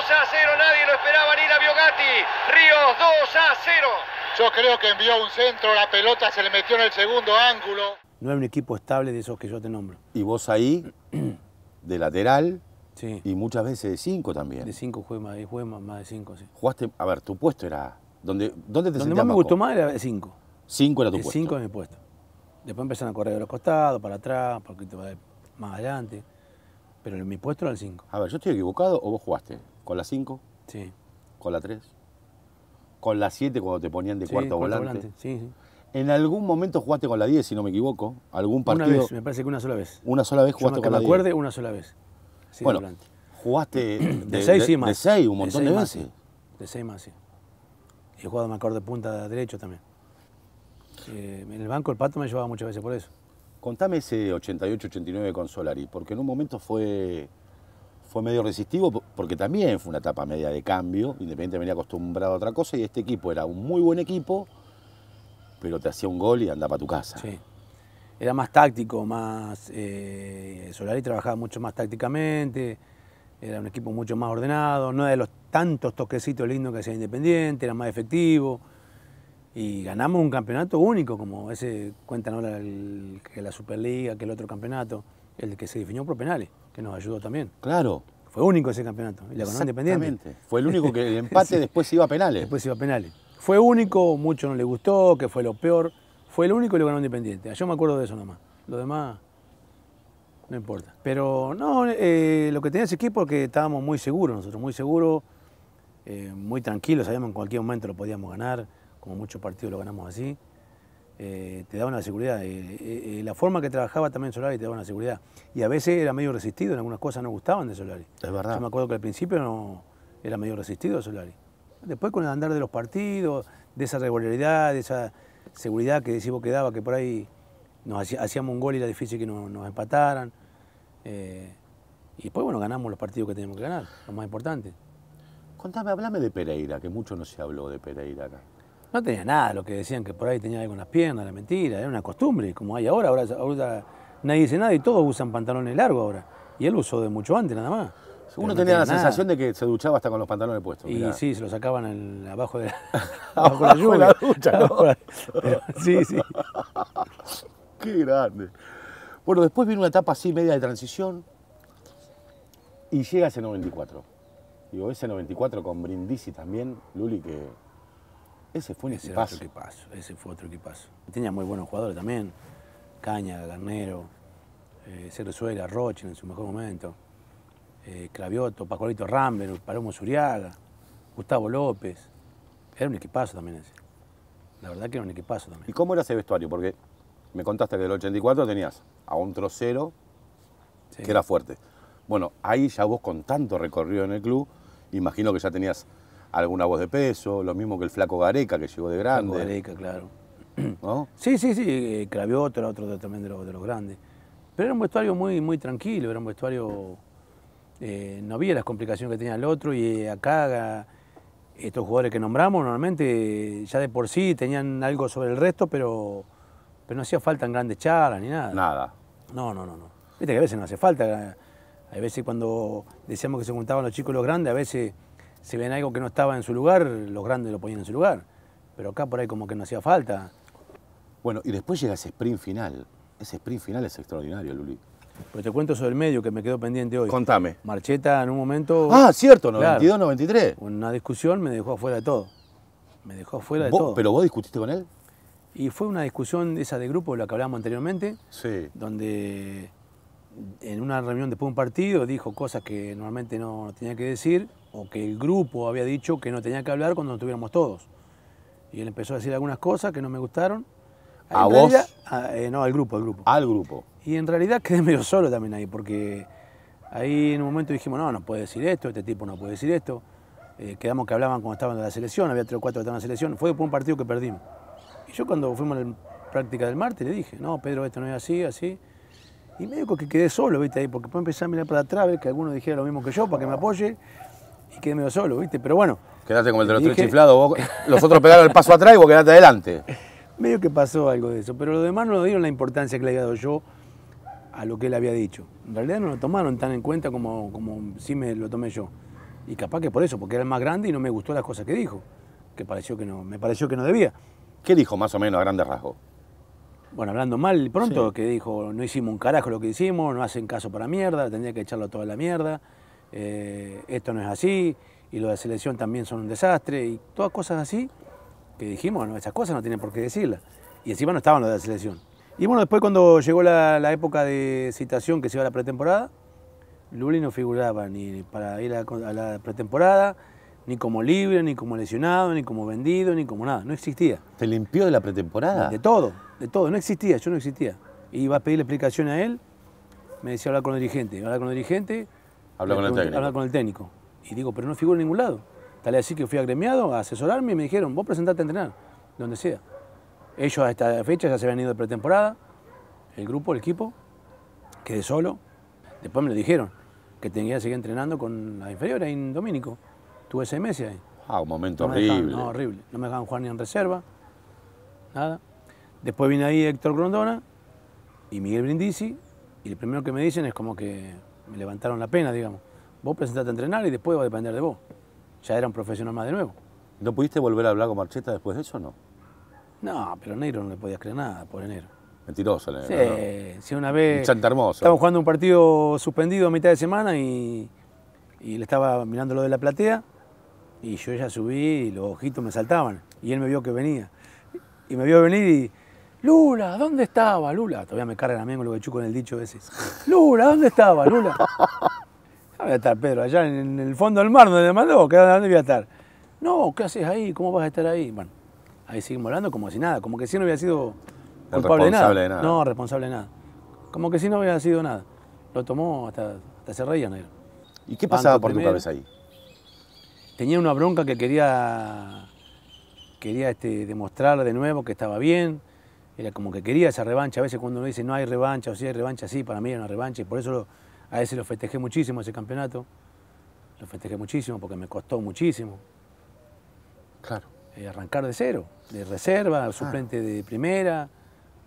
a 0, nadie lo esperaba ni la Biogatti. Ríos 2 a 0. Yo creo que envió un centro, la pelota se le metió en el segundo ángulo. No hay un equipo estable de esos que yo te nombro. Y vos ahí, de lateral, sí. y muchas veces de 5 también. De 5 jugué más, más de 5, sí. Jugaste, a ver, tu puesto era ¿Dónde te más me gustó más era 5. 5 era tu el 5 era mi puesto. Después empezaron a correr de los costados, para atrás, un poquito más adelante. Pero mi puesto era el 5. A ver, ¿yo estoy equivocado o vos jugaste? ¿Con la 5? Sí. ¿Con la 3? ¿Con la 7 cuando te ponían de cuarto, cuarto volante? volante? Sí, sí. En algún momento jugaste con la 10, si no me equivoco. ¿Algún partido? Una vez, me parece que una sola vez. Una sola vez jugaste con la 10. Que me acuerde, una sola vez. Sí, bueno, jugaste de 6 y más. De 6 un montón de, veces. Más, sí. De 6 más, sí. He jugado mejor de punta derecho también. Eh, en el banco el pato me llevaba muchas veces por eso. Contame ese 88-89 con Solari, porque en un momento fue, fue medio resistivo, porque también fue una etapa media de cambio, Independiente venía acostumbrado a otra cosa y este equipo era un muy buen equipo, pero te hacía un gol y andaba a tu casa. Sí. Era más táctico, más. Eh, Solari trabajaba mucho más tácticamente era un equipo mucho más ordenado, no era de los tantos toquecitos lindos que hacía Independiente, era más efectivo. Y ganamos un campeonato único, como ese cuentan ahora que la Superliga, que el otro campeonato, el que se definió por penales, que nos ayudó también. Claro. Fue único ese campeonato, y Fue el único que el empate después iba a penales. Después iba a penales. Fue único, mucho no le gustó, que fue lo peor. Fue el único que lo ganó Independiente. Ah, yo me acuerdo de eso nomás. Lo demás no importa. Pero no, eh, lo que tenía ese equipo es que estábamos muy seguros nosotros, muy seguros, eh, muy tranquilos, sabíamos en cualquier momento lo podíamos ganar, como muchos partidos lo ganamos así. Eh, te daba una seguridad. la forma que trabajaba también Solari te daba una seguridad. Y a veces era medio resistido, en algunas cosas no gustaban de Solari. Es verdad. Yo me acuerdo que al principio no, era medio resistido Solari. Después con el andar de los partidos, de esa regularidad, de esa seguridad que decimos que daba, que por ahí nos hacíamos un gol y era difícil que nos, empataran. Eh, y después, bueno, ganamos los partidos que teníamos que ganar, lo más importante Contame, hablame de Pereira, que mucho no se habló de Pereira acá. No tenía nada, lo que decían que por ahí tenía algo en las piernas, la mentira, era una costumbre, como hay ahora, ahora, nadie dice nada y todos usan pantalones largos ahora. Y él usó de mucho antes nada más. Uno tenía la sensación de que se duchaba hasta con los pantalones puestos. Y sí, se lo sacaban abajo de la, lluvia. sí, sí. Qué grande. Bueno, después viene una etapa así media de transición y llega ese 94. Digo, ese 94 con Brindisi también, Luli, que ese fue un ese equipazo. Otro equipazo. Ese fue otro equipazo. Tenía muy buenos jugadores también. Caña, Garnero, eh, Cerro Roche en su mejor momento. Eh, Cravioto, Pacolito Rambler, Palomo Zuriaga, Gustavo López. Era un equipazo también ese. La verdad que era un equipazo también. ¿Y cómo era ese vestuario? Porque me contaste que del 84 tenías a un trocero que era fuerte. Bueno, ahí ya vos con tanto recorrido en el club, imagino que ya tenías alguna voz de peso, lo mismo que el flaco Gareca que llegó de grande. Gareca, claro. ¿No? Sí, sí, sí, eh, Claviotto era otro también de los, grandes. Pero era un vestuario muy, muy tranquilo, era un vestuario... Eh, no había las complicaciones que tenía el otro y eh, acá estos jugadores que nombramos normalmente ya de por sí tenían algo sobre el resto, pero pero no hacía falta en grandes charlas ni nada. Nada. No, no, no, no. Viste que a veces no hace falta. Eh. hay veces cuando decíamos que se juntaban los chicos y los grandes, a veces se ven algo que no estaba en su lugar, los grandes lo ponían en su lugar. Pero acá por ahí como que no hacía falta. Bueno, y después llega ese sprint final. Ese sprint final es extraordinario, Luli. Pero te cuento sobre el medio que me quedó pendiente hoy. Contame. Marcheta en un momento. Ah, cierto, 92, 93. una discusión me dejó afuera de todo. Me dejó afuera de todo. ¿Pero vos discutiste con él? Y fue una discusión esa de grupo, la que hablábamos anteriormente, donde en una reunión después de un partido dijo cosas que normalmente no tenía que decir o que el grupo había dicho que no tenía que hablar cuando estuviéramos todos. Y él empezó a decir algunas cosas que no me gustaron. ¿A vos? Eh, no, al grupo, al grupo. Al grupo. Y en realidad quedé medio solo también ahí, porque ahí en un momento dijimos, no, no puede decir esto, este tipo no puede decir esto. Eh, quedamos que hablaban cuando estaban de la selección, había tres o cuatro que estaban en la selección. Fue por un partido que perdimos yo cuando fuimos a la práctica del martes le dije, no, Pedro, esto no es así, así. Y medio que quedé solo, ¿viste? Ahí, porque puedo empezar a mirar para atrás, ver que alguno dijera lo mismo que yo, para que me apoye, y quedé medio solo, ¿viste? Pero bueno. Quedaste como el de los tres chiflados, los otros pegaron el paso atrás y vos quedaste adelante. medio que pasó algo de eso, pero los demás no dieron la importancia que le había dado yo a lo que él había dicho. En realidad no lo tomaron tan en cuenta como, como sí me lo tomé yo. Y capaz que por eso, porque era el más grande y no me gustó las cosas que dijo, que pareció que no, me pareció que no debía. ¿Qué dijo más o menos a grandes rasgos? Bueno, hablando mal pronto, que dijo, no hicimos un carajo lo que hicimos, no hacen caso para mierda, tendría que echarlo toda la mierda, eh, esto no es así, y lo de selección también son un desastre, y todas cosas así que dijimos, no, esas cosas no tienen por qué decirlas. Y encima no estaban los de la selección. Y bueno, después cuando llegó la, época de citación que se iba a la pretemporada, Luli no figuraba ni para ir a la pretemporada, ni como libre, ni como lesionado, ni como vendido, ni como nada. No existía. ¿Te limpió de la pretemporada? De todo, de todo. No existía, yo no existía. Iba a pedirle explicación a él, me decía hablar con el dirigente. Hablar con el dirigente. Hablar con el técnico. Hablar con el técnico. Y digo, pero no figura en ningún lado. Tal así que fui agremiado a asesorarme y me dijeron, vos presentate a entrenar, donde sea. Ellos a esta fecha ya se habían ido de pretemporada, el grupo, el equipo, quedé solo. Después me lo dijeron, que tenía que seguir entrenando con la inferior ahí en Domínico. Tuve ese meses ahí. Ah, un momento horrible. no, horrible. No me dejaban jugar ni en reserva, nada. Después vine ahí Héctor Grondona y Miguel Brindisi, y lo primero que me dicen es como que me levantaron la pena, digamos. Vos presentate a entrenar y después va a depender de vos. Ya era un profesional más de nuevo. ¿No pudiste volver a hablar con Marcheta después de eso o no? No, pero Negro no le podías creer nada, por enero. Mentiroso, la Sí, sí, una vez. Estamos Estaba jugando un partido suspendido a mitad de semana y, y le estaba mirando lo de la platea y yo ya subí y los ojitos me saltaban. Y él me vio que venía. Y me vio venir y. Lula, ¿dónde estaba? Lula, todavía me cargan a mí con lo que chuco en el dicho ese. Lula, ¿dónde estaba? Lula. ¿Dónde voy a estar, Pedro? Allá en el fondo del mar donde me mandó, ¿dónde voy a estar? No, ¿qué haces ahí? ¿Cómo vas a estar ahí? Bueno, ahí seguimos hablando como si nada, como que si no hubiera sido culpable de, nada. No, responsable de nada. Como que si no hubiera sido nada. Lo tomó hasta, hasta se reían ¿Y qué pasaba por tu cabeza ahí? tenía una bronca que quería, quería este, demostrar de nuevo que estaba bien. Era como que quería esa revancha. A veces cuando uno dice no hay revancha o si hay revancha, sí, para mí era una revancha. Y por eso a veces lo festejé muchísimo ese campeonato. Lo festejé muchísimo porque me costó muchísimo. Claro. Eh, arrancar de cero, de reserva, ah. suplente de primera,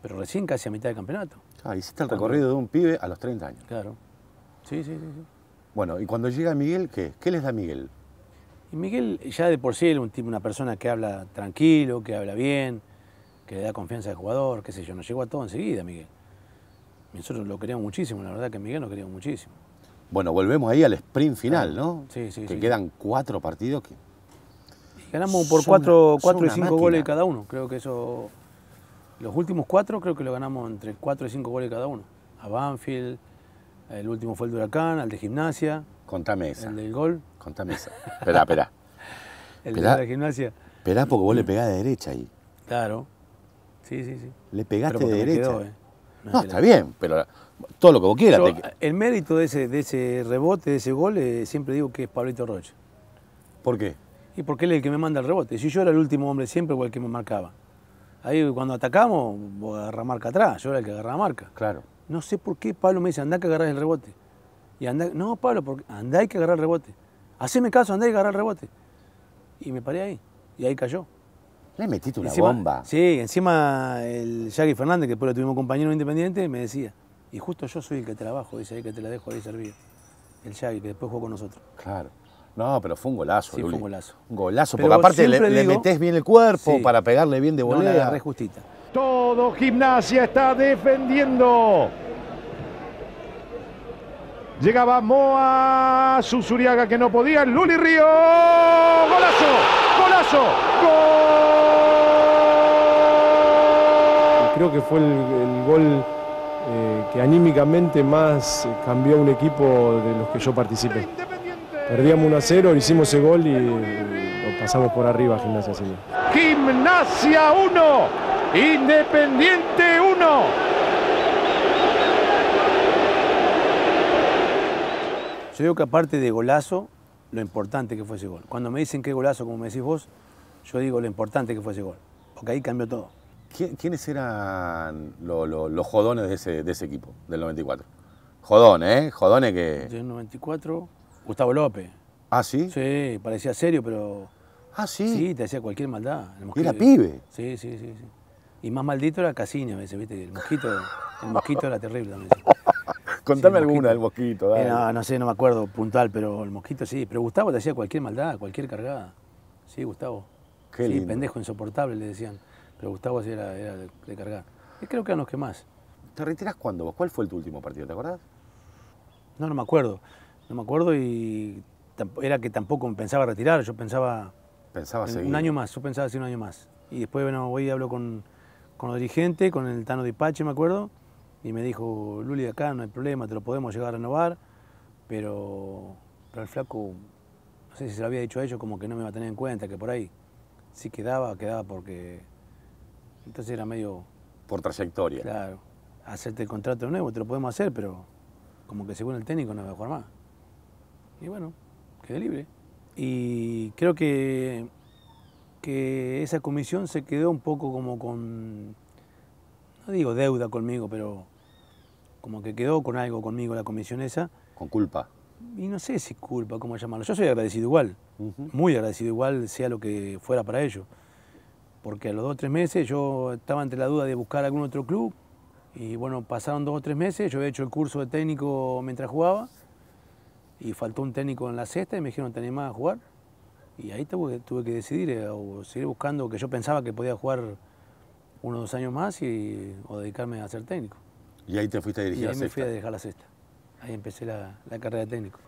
pero recién casi a mitad de campeonato. Ah, hiciste el recorrido de un pibe a los 30 años. Claro. Sí, sí, sí. sí. Bueno, y cuando llega Miguel, ¿qué? ¿Qué les da Miguel? Y Miguel ya de por sí es un tipo, una persona que habla tranquilo, que habla bien, que le da confianza al jugador, qué sé yo, nos llegó a todo enseguida, Miguel. Nosotros lo queríamos muchísimo, la verdad que Miguel lo queríamos muchísimo. Bueno, volvemos ahí al sprint final, ¿no? Sí, sí. Que quedan cuatro partidos Ganamos por cuatro, cuatro y cinco goles cada uno. Creo que eso. Los últimos cuatro creo que lo ganamos entre cuatro y cinco goles cada uno. A Banfield, el último fue el de Huracán, al de Gimnasia. Contame esa. El del gol. Contame eso Esperá, esperá. El de la gimnasia. Esperá porque vos le pegás de derecha ahí. Claro. Sí, sí, sí. Le pegaste de derecha. Eh. No, está bien, pero todo lo que vos quieras. el mérito de ese, de ese rebote, de ese gol, eh, siempre digo que es Pablito Roche ¿Por qué? Y porque él es el que me manda el rebote. Si yo era el último hombre siempre, igual que me marcaba. Ahí cuando atacamos, vos marca atrás, yo era el que agarraba marca. Claro. No sé por qué Pablo me dice, andá que agarrás el rebote. Y andá, no, Pablo, porque andá hay que agarrar el rebote haceme caso, andá y el rebote. Y me paré ahí, y ahí cayó. Le metiste una bomba. Sí, encima el Jackie Fernández, que después lo tuvimos compañero independiente, me decía, y justo yo soy el que te trabajo, dice ahí que te la dejo ahí servir. El Jackie, que después jugó con nosotros. Claro. No, pero fue un golazo, Sí, fue un golazo. Un golazo, porque aparte le, metes metés bien el cuerpo para pegarle bien de volea. justita. Todo gimnasia está defendiendo. Llegaba Moa Susuriaga que no podía. Luli Río. Golazo. Golazo. Gol. Creo que fue el, gol eh, que anímicamente más cambió un equipo de los que yo participé. Perdíamos 1 a 0, hicimos ese gol y lo pasamos por arriba a Gimnasia 1 Gimnasia 1, Independiente 1. Yo digo que aparte de golazo, lo importante que fue ese gol. Cuando me dicen qué golazo, como me decís vos, yo digo lo importante que fue ese gol. Porque ahí cambió todo. ¿Quiénes eran los, jodones de ese, equipo, del 94? Jodones, ¿eh? Jodones que... Del 94, Gustavo López. ¿Ah, sí? Sí, parecía serio, pero... Ah, sí. Sí, te hacía cualquier maldad. Era pibe. Sí, sí, sí, sí. Y más maldito era Casini a veces, ¿viste? El mosquito, el mosquito era terrible también. Contame alguna del mosquito. Dale. Eh, no, sé, no me acuerdo puntual, pero el mosquito sí. Pero Gustavo te hacía cualquier maldad, cualquier cargada. Sí, Gustavo. Qué sí, pendejo insoportable le decían. Pero Gustavo sí era, de, cargar. Y creo que eran los que más. ¿Te retiras cuándo vos? ¿Cuál fue tu último partido? ¿Te acordás? No, no me acuerdo. No me acuerdo y era que tampoco pensaba retirar. Yo pensaba. Pensaba seguir. Un año más, yo pensaba así un año más. Y después, bueno, voy y hablo con, con los dirigentes, con el Tano de me acuerdo y me dijo, Luli, acá no hay problema, te lo podemos llegar a renovar, pero, el flaco, no sé si se lo había dicho a ellos, como que no me iba a tener en cuenta, que por ahí sí quedaba, quedaba porque... Entonces era medio... Por trayectoria. Claro. Hacerte el contrato nuevo, te lo podemos hacer, pero como que según el técnico no me va a jugar más. Y bueno, quedé libre. Y creo que, que esa comisión se quedó un poco como con, no digo deuda conmigo, pero como que quedó con algo conmigo la comisión esa. ¿Con culpa? Y no sé si culpa, cómo llamarlo. Yo soy agradecido igual, muy agradecido igual, sea lo que fuera para ellos. Porque a los dos o tres meses yo estaba entre la duda de buscar algún otro club. Y bueno, pasaron dos o tres meses, yo había hecho el curso de técnico mientras jugaba. Y faltó un técnico en la cesta y me dijeron, ¿tenés más a jugar? Y ahí tuve, que decidir, eh, o seguir buscando, que yo pensaba que podía jugar unos dos años más y, o dedicarme a ser técnico. ¿Y ahí te fuiste a dirigir ahí me fui a dejar la sexta. Ahí empecé la, carrera de técnico.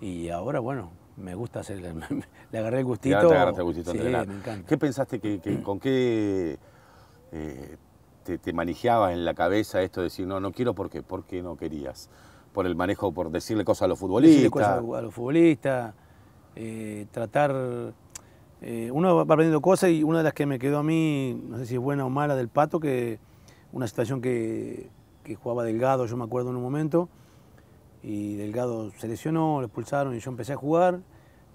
Y ahora, bueno, me gusta hacer, le agarré el gustito. Ya te agarraste el gustito sí, me encanta. ¿Qué pensaste, que, con qué eh, te, te en la cabeza esto de decir, no, no quiero, ¿por qué? ¿Por qué no querías? Por el manejo, por decirle cosas a los futbolistas. cosas a los futbolistas, eh, tratar... Eh, uno va aprendiendo cosas y una de las que me quedó a mí, no sé si es buena o mala del pato, que una situación que que jugaba Delgado, yo me acuerdo en un momento, y Delgado se lesionó, lo expulsaron y yo empecé a jugar,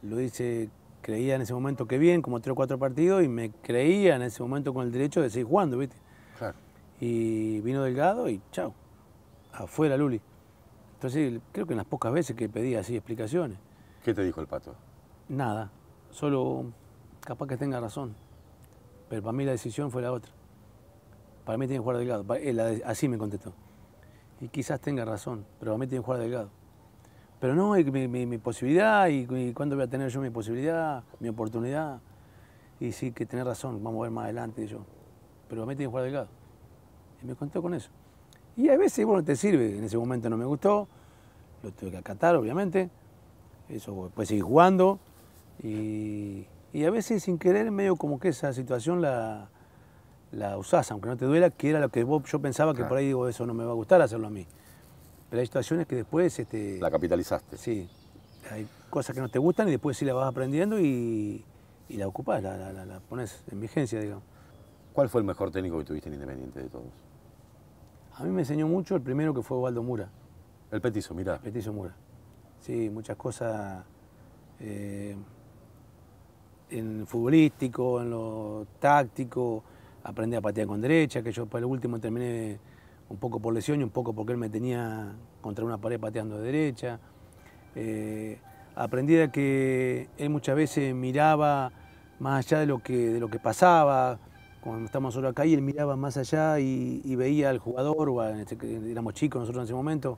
lo hice, creía en ese momento que bien, como tres o cuatro partidos, y me creía en ese momento con el derecho de seguir jugando, ¿viste? Claro. Y vino Delgado y chao, afuera Luli. Entonces creo que en las pocas veces que pedí así explicaciones. ¿Qué te dijo el pato? Nada, solo capaz que tenga razón, pero para mí la decisión fue la otra. Para mí tiene que jugar delgado. Eh, así me contestó. Y quizás tenga razón, pero para mí tiene que jugar delgado. Pero no, mi, mi, posibilidad y, cuándo voy a tener yo mi posibilidad, mi oportunidad. Y sí, que tener razón, vamos a ver más adelante yo. Pero para mí tiene que jugar delgado. Y me contó con eso. Y a veces, bueno, te sirve. En ese momento no me gustó, lo tuve que acatar, obviamente. Eso, pues, seguir jugando. y a veces, sin querer, medio como que esa situación la, la usás, aunque no te duela, que era lo que yo pensaba que por ahí digo, eso no me va a gustar hacerlo a mí. Pero hay situaciones que después... Este, la capitalizaste. Sí, hay cosas que no te gustan y después sí la vas aprendiendo y, la ocupás, la, pones en vigencia, digamos. ¿Cuál fue el mejor técnico que tuviste en Independiente de todos? A mí me enseñó mucho el primero que fue Waldo Mura. El petizo, mira El petizo Mura. Sí, muchas cosas eh, en futbolístico, en lo táctico, aprendí a patear con derecha, que yo para el último terminé un poco por lesión y un poco porque él me tenía contra una pared pateando de derecha. Eh, aprendí de que él muchas veces miraba más allá de lo que, de lo que pasaba, cuando estábamos solo acá, y él miraba más allá y, veía al jugador, o este éramos chicos nosotros en ese momento,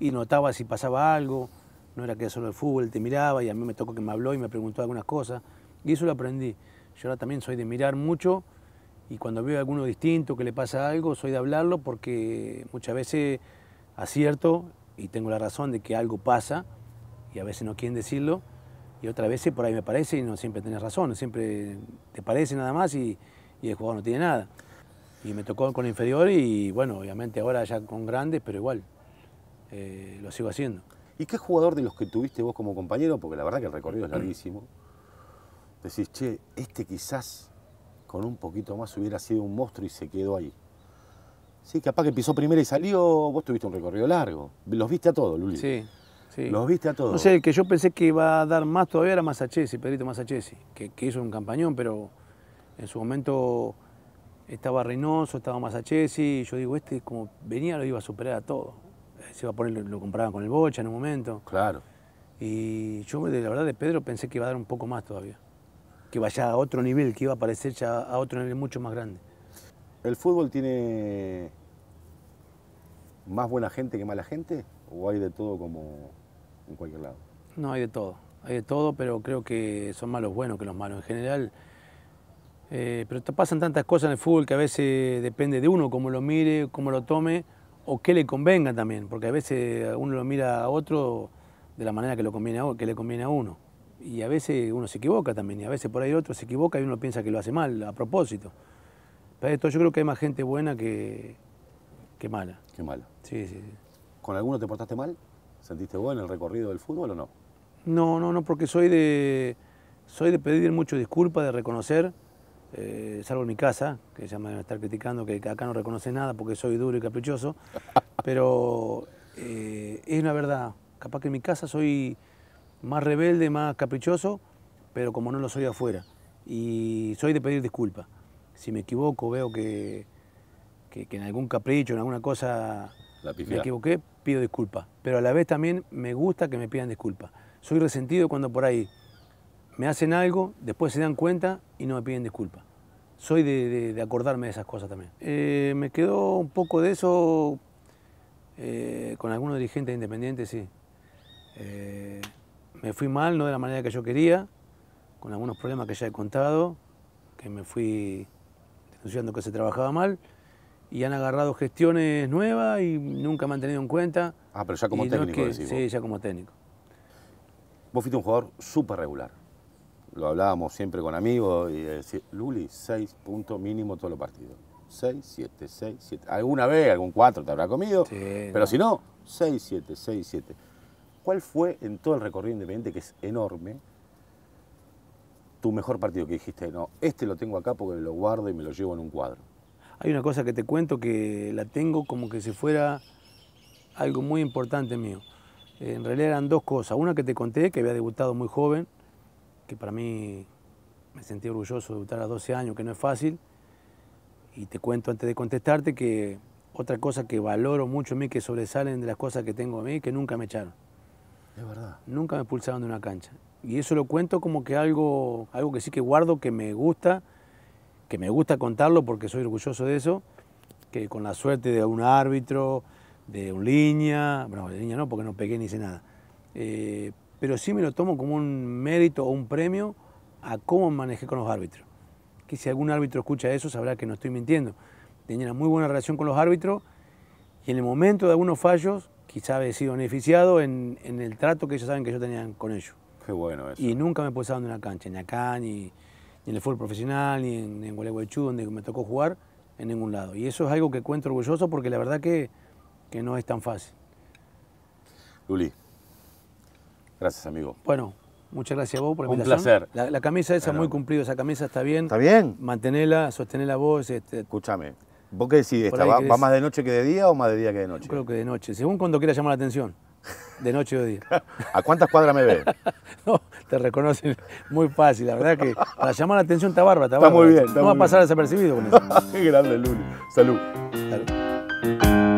y notaba si pasaba algo, no era que solo el fútbol, te miraba y a mí me tocó que me habló y me preguntó algunas cosas, y eso lo aprendí. Yo ahora también soy de mirar mucho y cuando veo a alguno distinto que le pasa algo, soy de hablarlo porque muchas veces acierto y tengo la razón de que algo pasa y a veces no quieren decirlo y otras veces por ahí me parece y no siempre tenés razón, siempre te parece nada más y, el jugador no tiene nada. Y me tocó con inferior y bueno, obviamente ahora ya con grandes, pero igual eh, lo sigo haciendo. ¿Y qué jugador de los que tuviste vos como compañero, porque la verdad que el recorrido es larguísimo, decís, che, este quizás con un poquito más hubiera sido un monstruo y se quedó ahí. Sí, capaz que pisó primero y salió, vos tuviste un recorrido largo. Los viste a todos, Luli. Sí, sí. Los viste a todos. No sé, que yo pensé que iba a dar más todavía era Masachesi, Pedrito Masachesi, que, hizo un campañón, pero en su momento estaba Reynoso, estaba Masachesi, y yo digo, este como venía lo iba a superar a todo. Se iba a poner, lo compraban con el Bocha en un momento. Claro. Y yo, de la verdad, de Pedro pensé que iba a dar un poco más todavía que vaya a otro nivel, que iba a aparecer ya a otro nivel mucho más grande. ¿El fútbol tiene más buena gente que mala gente? ¿O hay de todo como en cualquier lado? No, hay de todo. Hay de todo, pero creo que son los buenos que los malos. En general, eh, pero pasan tantas cosas en el fútbol que a veces depende de uno, cómo lo mire, cómo lo tome, o qué le convenga también, porque a veces uno lo mira a otro de la manera que, lo conviene a, que le conviene a uno y a veces uno se equivoca también, y a veces por ahí otro se equivoca y uno piensa que lo hace mal, a propósito. Pero esto yo creo que hay más gente buena que, mala. Que mala. Sí, sí, ¿Con alguno te portaste mal? ¿Sentiste vos en el recorrido del fútbol o no? No, no, no, porque soy de, soy de pedir mucho disculpas, de reconocer, eh, salvo en mi casa, que ya me van a estar criticando que acá no reconoce nada porque soy duro y caprichoso, pero eh, es una verdad. Capaz que en mi casa soy más rebelde, más caprichoso, pero como no lo soy afuera. Y soy de pedir disculpas. Si me equivoco, veo que, en algún capricho, en alguna cosa me equivoqué, pido disculpas. Pero a la vez también me gusta que me pidan disculpas. Soy resentido cuando por ahí me hacen algo, después se dan cuenta y no me piden disculpas. Soy de, acordarme de esas cosas también. Eh, me quedó un poco de eso eh, con algunos dirigentes independientes, sí. Eh, me fui mal, no de la manera que yo quería, con algunos problemas que ya he contado, que me fui denunciando que se trabajaba mal, y han agarrado gestiones nuevas y nunca me han tenido en cuenta. Ah, pero ya como técnico, Sí, ya como técnico. Vos fuiste un jugador súper regular. Lo hablábamos siempre con amigos y decís, Luli, seis puntos mínimo todos los partidos. Seis, siete, seis, siete. Alguna vez, algún cuatro te habrá comido, pero si no, seis, siete, seis, siete. ¿Cuál fue en todo el recorrido independiente, que es enorme, tu mejor partido que dijiste, no, este lo tengo acá porque lo guardo y me lo llevo en un cuadro? Hay una cosa que te cuento que la tengo como que si fuera algo muy importante mío. En realidad eran dos cosas. Una que te conté, que había debutado muy joven, que para mí me sentí orgulloso de debutar a 12 años, que no es fácil. Y te cuento antes de contestarte que otra cosa que valoro mucho a mí, que sobresalen de las cosas que tengo a mí, que nunca me echaron verdad. Nunca me expulsaron de una cancha. Y eso lo cuento como que algo, algo que sí que guardo, que me gusta, que me gusta contarlo porque soy orgulloso de eso, que con la suerte de un árbitro, de un línea, bueno, de línea no, porque no pegué ni hice nada. Eh, pero sí me lo tomo como un mérito o un premio a cómo manejé con los árbitros. Que si algún árbitro escucha eso sabrá que no estoy mintiendo. Tenía una muy buena relación con los árbitros y en el momento de algunos fallos quizá he sido beneficiado en, el trato que ellos saben que yo tenía con ellos. Qué bueno eso. Y nunca me he puesto en una cancha, ni acá, ni, en el fútbol profesional, ni en, Gualeguaychú, donde me tocó jugar, en ningún lado. Y eso es algo que cuento orgulloso porque la verdad que, no es tan fácil. Luli, gracias amigo. Bueno, Muchas gracias a vos por la invitación. Un placer. La, camisa esa, muy cumplida, esa camisa está bien. ¿Está bien? Mantenela, sostenela vos. Este... Escúchame, ¿Vos qué decís ¿Va, más de noche que de día o más de día que de noche? creo que de noche, según cuando quiera llamar la atención. De noche o de día. ¿A cuántas cuadras me ves? no, te reconocen muy fácil. La verdad que para llamar la atención está barba, está, muy bien. no va a pasar desapercibido con eso. qué grande, Luli. Salud. Salud.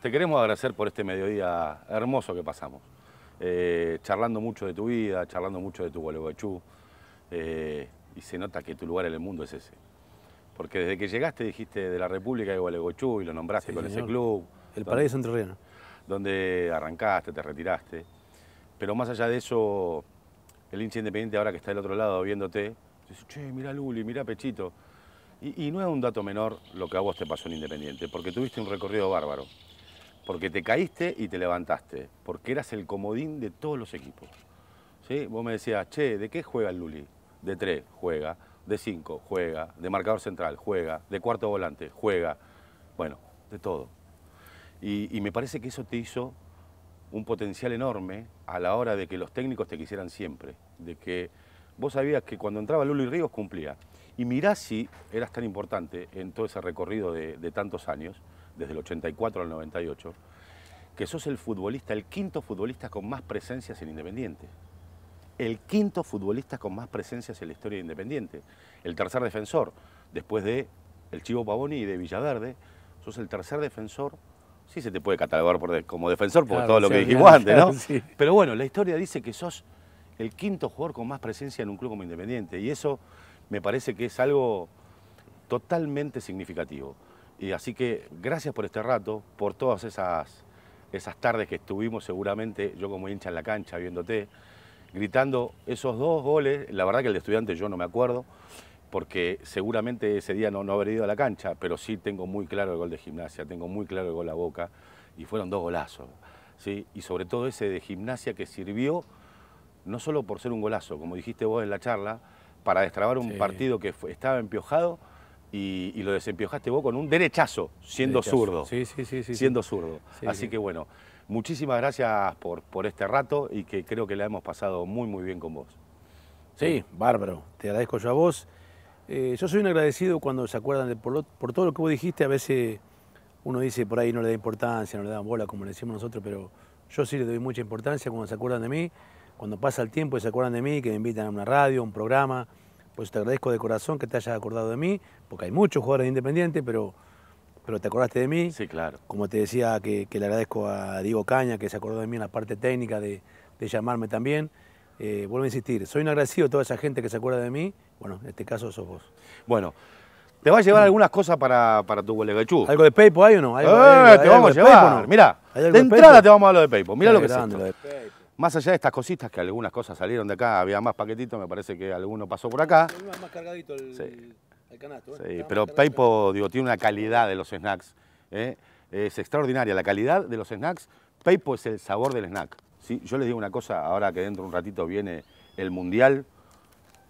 Te queremos agradecer por este mediodía hermoso que pasamos, eh, charlando mucho de tu vida, charlando mucho de tu Gualeguaychú, eh, y se nota que tu lugar en el mundo es ese. Porque desde que llegaste dijiste de la República de Gualeguaychú y lo nombraste con ese club. El Paraíso paraíso entrerriano. Donde arrancaste, te retiraste. Pero más allá de eso, el hincha independiente ahora que está del otro lado viéndote, dice, che, mira Luli, mira Pechito. y, no es un dato menor lo que a vos te pasó en Independiente, porque tuviste un recorrido bárbaro porque te caíste y te levantaste, porque eras el comodín de todos los equipos. ¿Sí? Vos me decías, che, ¿de qué juega el Luli? De tres, juega. De cinco, juega. De marcador central, juega. De cuarto volante, juega. Bueno, de todo. Y, me parece que eso te hizo un potencial enorme a la hora de que los técnicos te quisieran siempre. De que vos sabías que cuando entraba Luli Ríos cumplía. Y mirá si eras tan importante en todo ese recorrido de tantos años desde el 84 al 98, que sos el futbolista, el quinto futbolista con más presencias en Independiente. El quinto futbolista con más presencias en la historia de Independiente. El tercer defensor, después de el Chivo Pavoni y de Villaverde, sos el tercer defensor. Sí se te puede catalogar como defensor por todo lo que dijimos antes, ¿no? Pero bueno, la historia dice que sos el quinto jugador con más presencia en un club como Independiente. Y eso me parece que es algo totalmente significativo. Y así que gracias por este rato, por todas esas, esas tardes que estuvimos seguramente, yo como hincha en la cancha viéndote, gritando esos dos goles, la verdad que el de estudiante yo no me acuerdo, porque seguramente ese día no, no ido a la cancha, pero sí tengo muy claro el gol de gimnasia, tengo muy claro el gol a boca, y fueron dos golazos, ¿sí? y sobre todo ese de gimnasia que sirvió no solo por ser un golazo, como dijiste vos en la charla, para destrabar un partido que estaba empiojado y, lo desempiojaste vos con un derechazo, siendo zurdo. Sí, sí, sí. sí siendo zurdo. Así que bueno, muchísimas gracias por, por este rato y que creo que la hemos pasado muy, muy bien con vos. Sí, bárbaro. Te agradezco yo a vos. Eh, yo soy un agradecido cuando se acuerdan de por, todo lo que vos dijiste. A veces uno dice por ahí no le da importancia, no le dan bola, como decimos nosotros, pero yo sí le doy mucha importancia cuando se acuerdan de mí. Cuando pasa el tiempo y se acuerdan de mí, que me invitan a una radio, a un programa. Pues te agradezco de corazón que te hayas acordado de mí, porque hay muchos jugadores independientes pero, pero te acordaste de mí. Sí, claro. Como te decía, que, le agradezco a Diego Caña, que se acordó de mí en la parte técnica de, llamarme también. Eh, vuelvo a insistir, soy un agradecido a toda esa gente que se acuerda de mí. Bueno, en este caso sos vos. Bueno, te vas a llevar algunas cosas para, para tu bolegachú. ¿Algo de PayPal hay o no? Eh, te vamos a llevar. Mira, de, entrada te vamos a hablar de PayPal. Mira lo que es esto. Más allá de estas cositas, que algunas cosas salieron de acá, había más paquetitos, me parece que alguno pasó por acá. el, sí. ¿eh? pero Paypo digo, tiene una calidad de los snacks. ¿eh? Es extraordinaria la calidad de los snacks. Peipo es el sabor del snack. ¿sí? Yo les digo una cosa, ahora que dentro de un ratito viene el Mundial,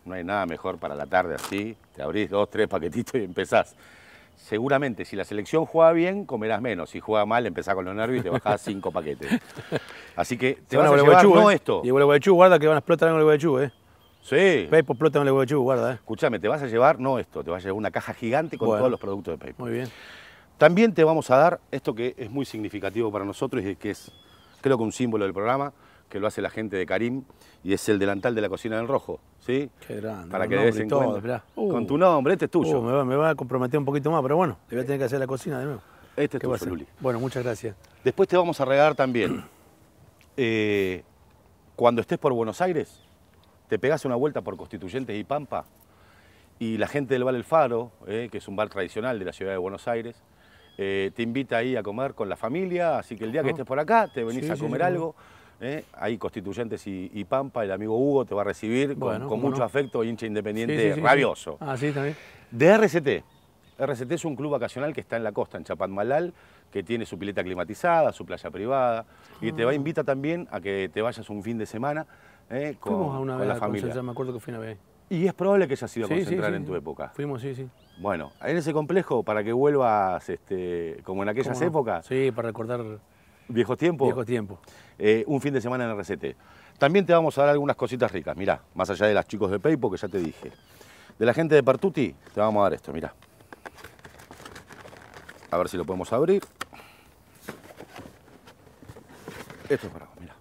no hay nada mejor para la tarde así. Te abrís dos, tres paquetitos y empezás seguramente si la selección juega bien, comerás menos. Si juega mal, empezás con los nervios y te bajás cinco paquetes. Así que te van a, llevar, no ¿eh? esto. Y guarda que van a explotar en Gualeguaychú, ¿eh? Sí. Paypal explota en Gualeguaychú, guarda, ¿eh? Escuchame, te vas a llevar, no esto, te vas a llevar una caja gigante con todos los productos de Paypal. Muy bien. También te vamos a dar esto que es muy significativo para nosotros y que es, creo que un símbolo del programa, que lo hace la gente de Karim y es el delantal de la cocina del rojo, ¿sí? Qué grande. Para que des en Con uh. tu nombre, este es tuyo. Uh, me, va, a comprometer un poquito más, pero bueno, te voy a tener que hacer la cocina de nuevo. Este es tuyo, Luli. Bueno, muchas gracias. Después te vamos a regalar también. Eh, cuando estés por Buenos Aires, te pegas una vuelta por Constituyentes y Pampa y la gente del Bar El Faro, eh, que es un bar tradicional de la ciudad de Buenos Aires, eh, te invita ahí a comer con la familia, así que el día que estés por acá, te venís a comer algo. ¿eh? Hay ahí Constituyentes y, Pampa, el amigo Hugo te va a recibir con, mucho afecto, hincha independiente rabioso. Ah, sí, también. De RCT. RCT es un club vacacional que está en la costa, en Chapatmalal, que tiene su pileta climatizada, su playa privada, y te va ah. invita también a que te vayas un fin de semana eh, con, a una vez la familia. me acuerdo que fui una vez. Y es probable que hayas ido a concentrar en tu época. Fuimos, sí, sí. Bueno, en ese complejo, para que vuelvas este, como en aquellas épocas. Sí, para recordar Viejo tiempo. Viejo tiempo. un fin de semana en RCT. También te vamos a dar algunas cositas ricas, mirá, más allá de las chicos de Paypal, que ya te dije. De la gente de Partuti te vamos a dar esto, mirá. A ver si lo podemos abrir. Esto es para vos, mirá.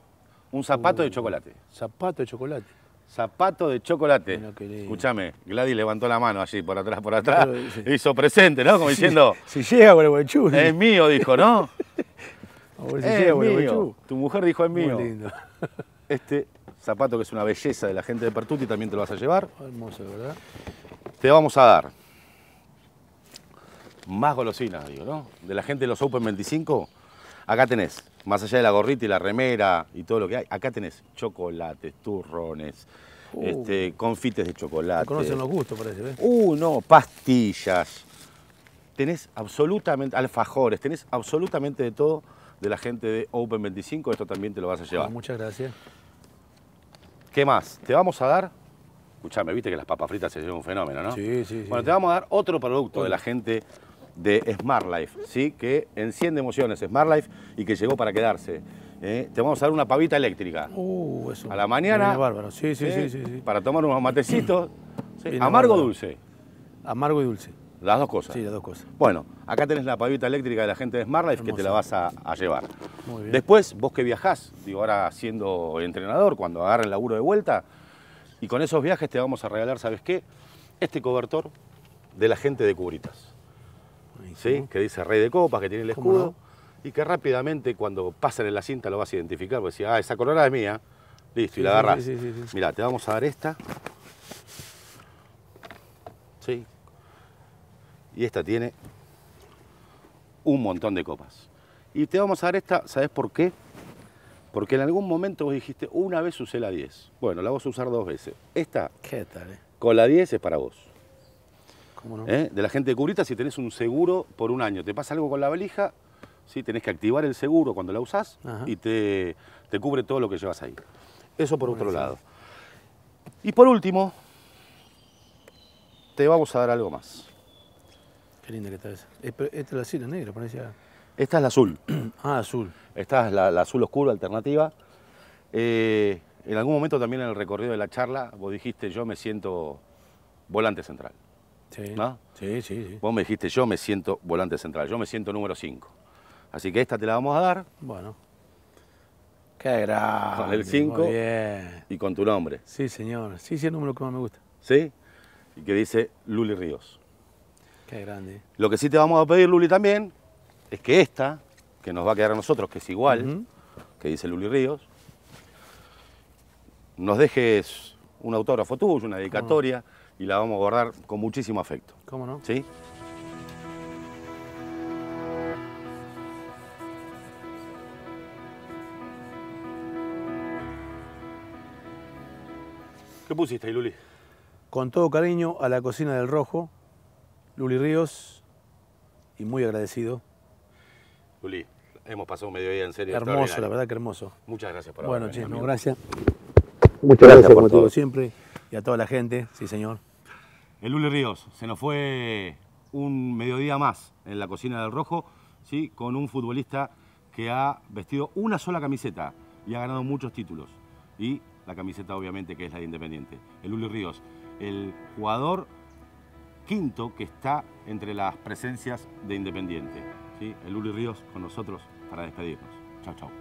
Un zapato de chocolate. Zapato de chocolate. Zapato de chocolate. Escuchame, Escúchame, Gladys levantó la mano allí, por atrás, por atrás. Hizo presente, ¿no? Como diciendo. Si llega con el buen Es mío, dijo, ¿no? Tu mujer dijo es mío. lindo. Este zapato que es una belleza de la gente de Pertuti también te lo vas a llevar. Hermoso, ¿verdad? Te vamos a dar más golosinas, digo, ¿no? De la gente de los Open 25, acá tenés, más allá de la gorrita y la remera y todo lo que hay, acá tenés chocolates, turrones, uh. este, confites de chocolate. Te conocen los gustos, parece, Uh, no, pastillas. Tenés absolutamente alfajores, tenés absolutamente de todo de la gente de Open 25. Esto también te lo vas a llevar. muchas gracias. ¿Qué más? Te vamos a dar Escuchame, viste que las papas fritas se llevan un fenómeno, ¿no? Sí, sí. Bueno, te vamos a dar otro producto de la gente de Smart Life, ¿sí? Que enciende emociones Smart Life y que llegó para quedarse. ¿eh? Te vamos a dar una pavita eléctrica. Uh, eso. A la mañana. Sí, ¿eh? sí, sí, sí, Para tomar unos matecitos. Amargo dulce. Amargo y dulce. Las dos cosas. Sí, las dos cosas. Bueno, acá tenés la pavita eléctrica de la gente de Smart Life que te la vas a, llevar. Muy bien. Después, vos que viajás, digo, ahora siendo entrenador, cuando agarren el laburo de vuelta, y con esos viajes te vamos a regalar, ¿sabes qué? Este cobertor de la gente de Cubritas. ¿Sí? Que dice Rey de Copas, que tiene el escudo. Y que rápidamente cuando pasen en la cinta lo vas a identificar, porque decís, ah, esa corona es mía. Listo, y la agarras. Sí, sí, Mirá, te vamos a dar esta. Sí, y esta tiene un montón de copas. Y te vamos a dar esta, ¿sabes por qué? Porque en algún momento vos dijiste, una vez usé la 10. Bueno, la vas a usar dos veces. Esta, ¿Qué tal, eh? con la 10 es para vos. ¿Cómo no? ¿Eh? De la gente de Cubrita, si tenés un seguro por un año, te pasa algo con la valija, ¿sí? tenés que activar el seguro cuando la usás y te, cubre todo lo que llevas ahí. Eso por otro lado. Y por último, te vamos a dar algo más. Qué linda que está esa. Esta eh, es la negra, parecía. Esta es la azul. Ah. ah, azul. Esta es la, azul oscuro alternativa. Eh, en algún momento también en el recorrido de la charla, vos dijiste, yo me siento volante central. Sí. ¿No? Sí, sí, sí. Vos me dijiste, yo me siento volante central, yo me siento número 5. Así que esta te la vamos a dar. Bueno. Qué grande. Con el 5 y con tu nombre. Sí, señor. Sí, sí, el número que más me gusta. ¿Sí? Y que dice Luli Ríos. Qué grande. Lo que sí te vamos a pedir, Luli, también, es que esta, que nos va a quedar a nosotros, que es igual, que dice Luli Ríos, nos dejes un autógrafo tuyo, una dedicatoria, y la vamos a guardar con muchísimo afecto. ¿Cómo no? ¿Sí? ¿Qué pusiste ahí, Luli? Con todo cariño a la cocina del Rojo, Luli Ríos, y muy agradecido. Luli, hemos pasado un mediodía en serio. Hermoso, la verdad que hermoso. Muchas gracias por Bueno, chismo, gracias. Muchas gracias, por todo. siempre y a toda la gente, sí señor. El eh, Luli Ríos, se nos fue un mediodía más en la cocina del Rojo, ¿sí? con un futbolista que ha vestido una sola camiseta y ha ganado muchos títulos. Y la camiseta obviamente que es la de Independiente. El eh, Luli Ríos, el jugador quinto que está entre las presencias de Independiente. ¿sí? El Uri Ríos con nosotros para despedirnos. Chao, chao.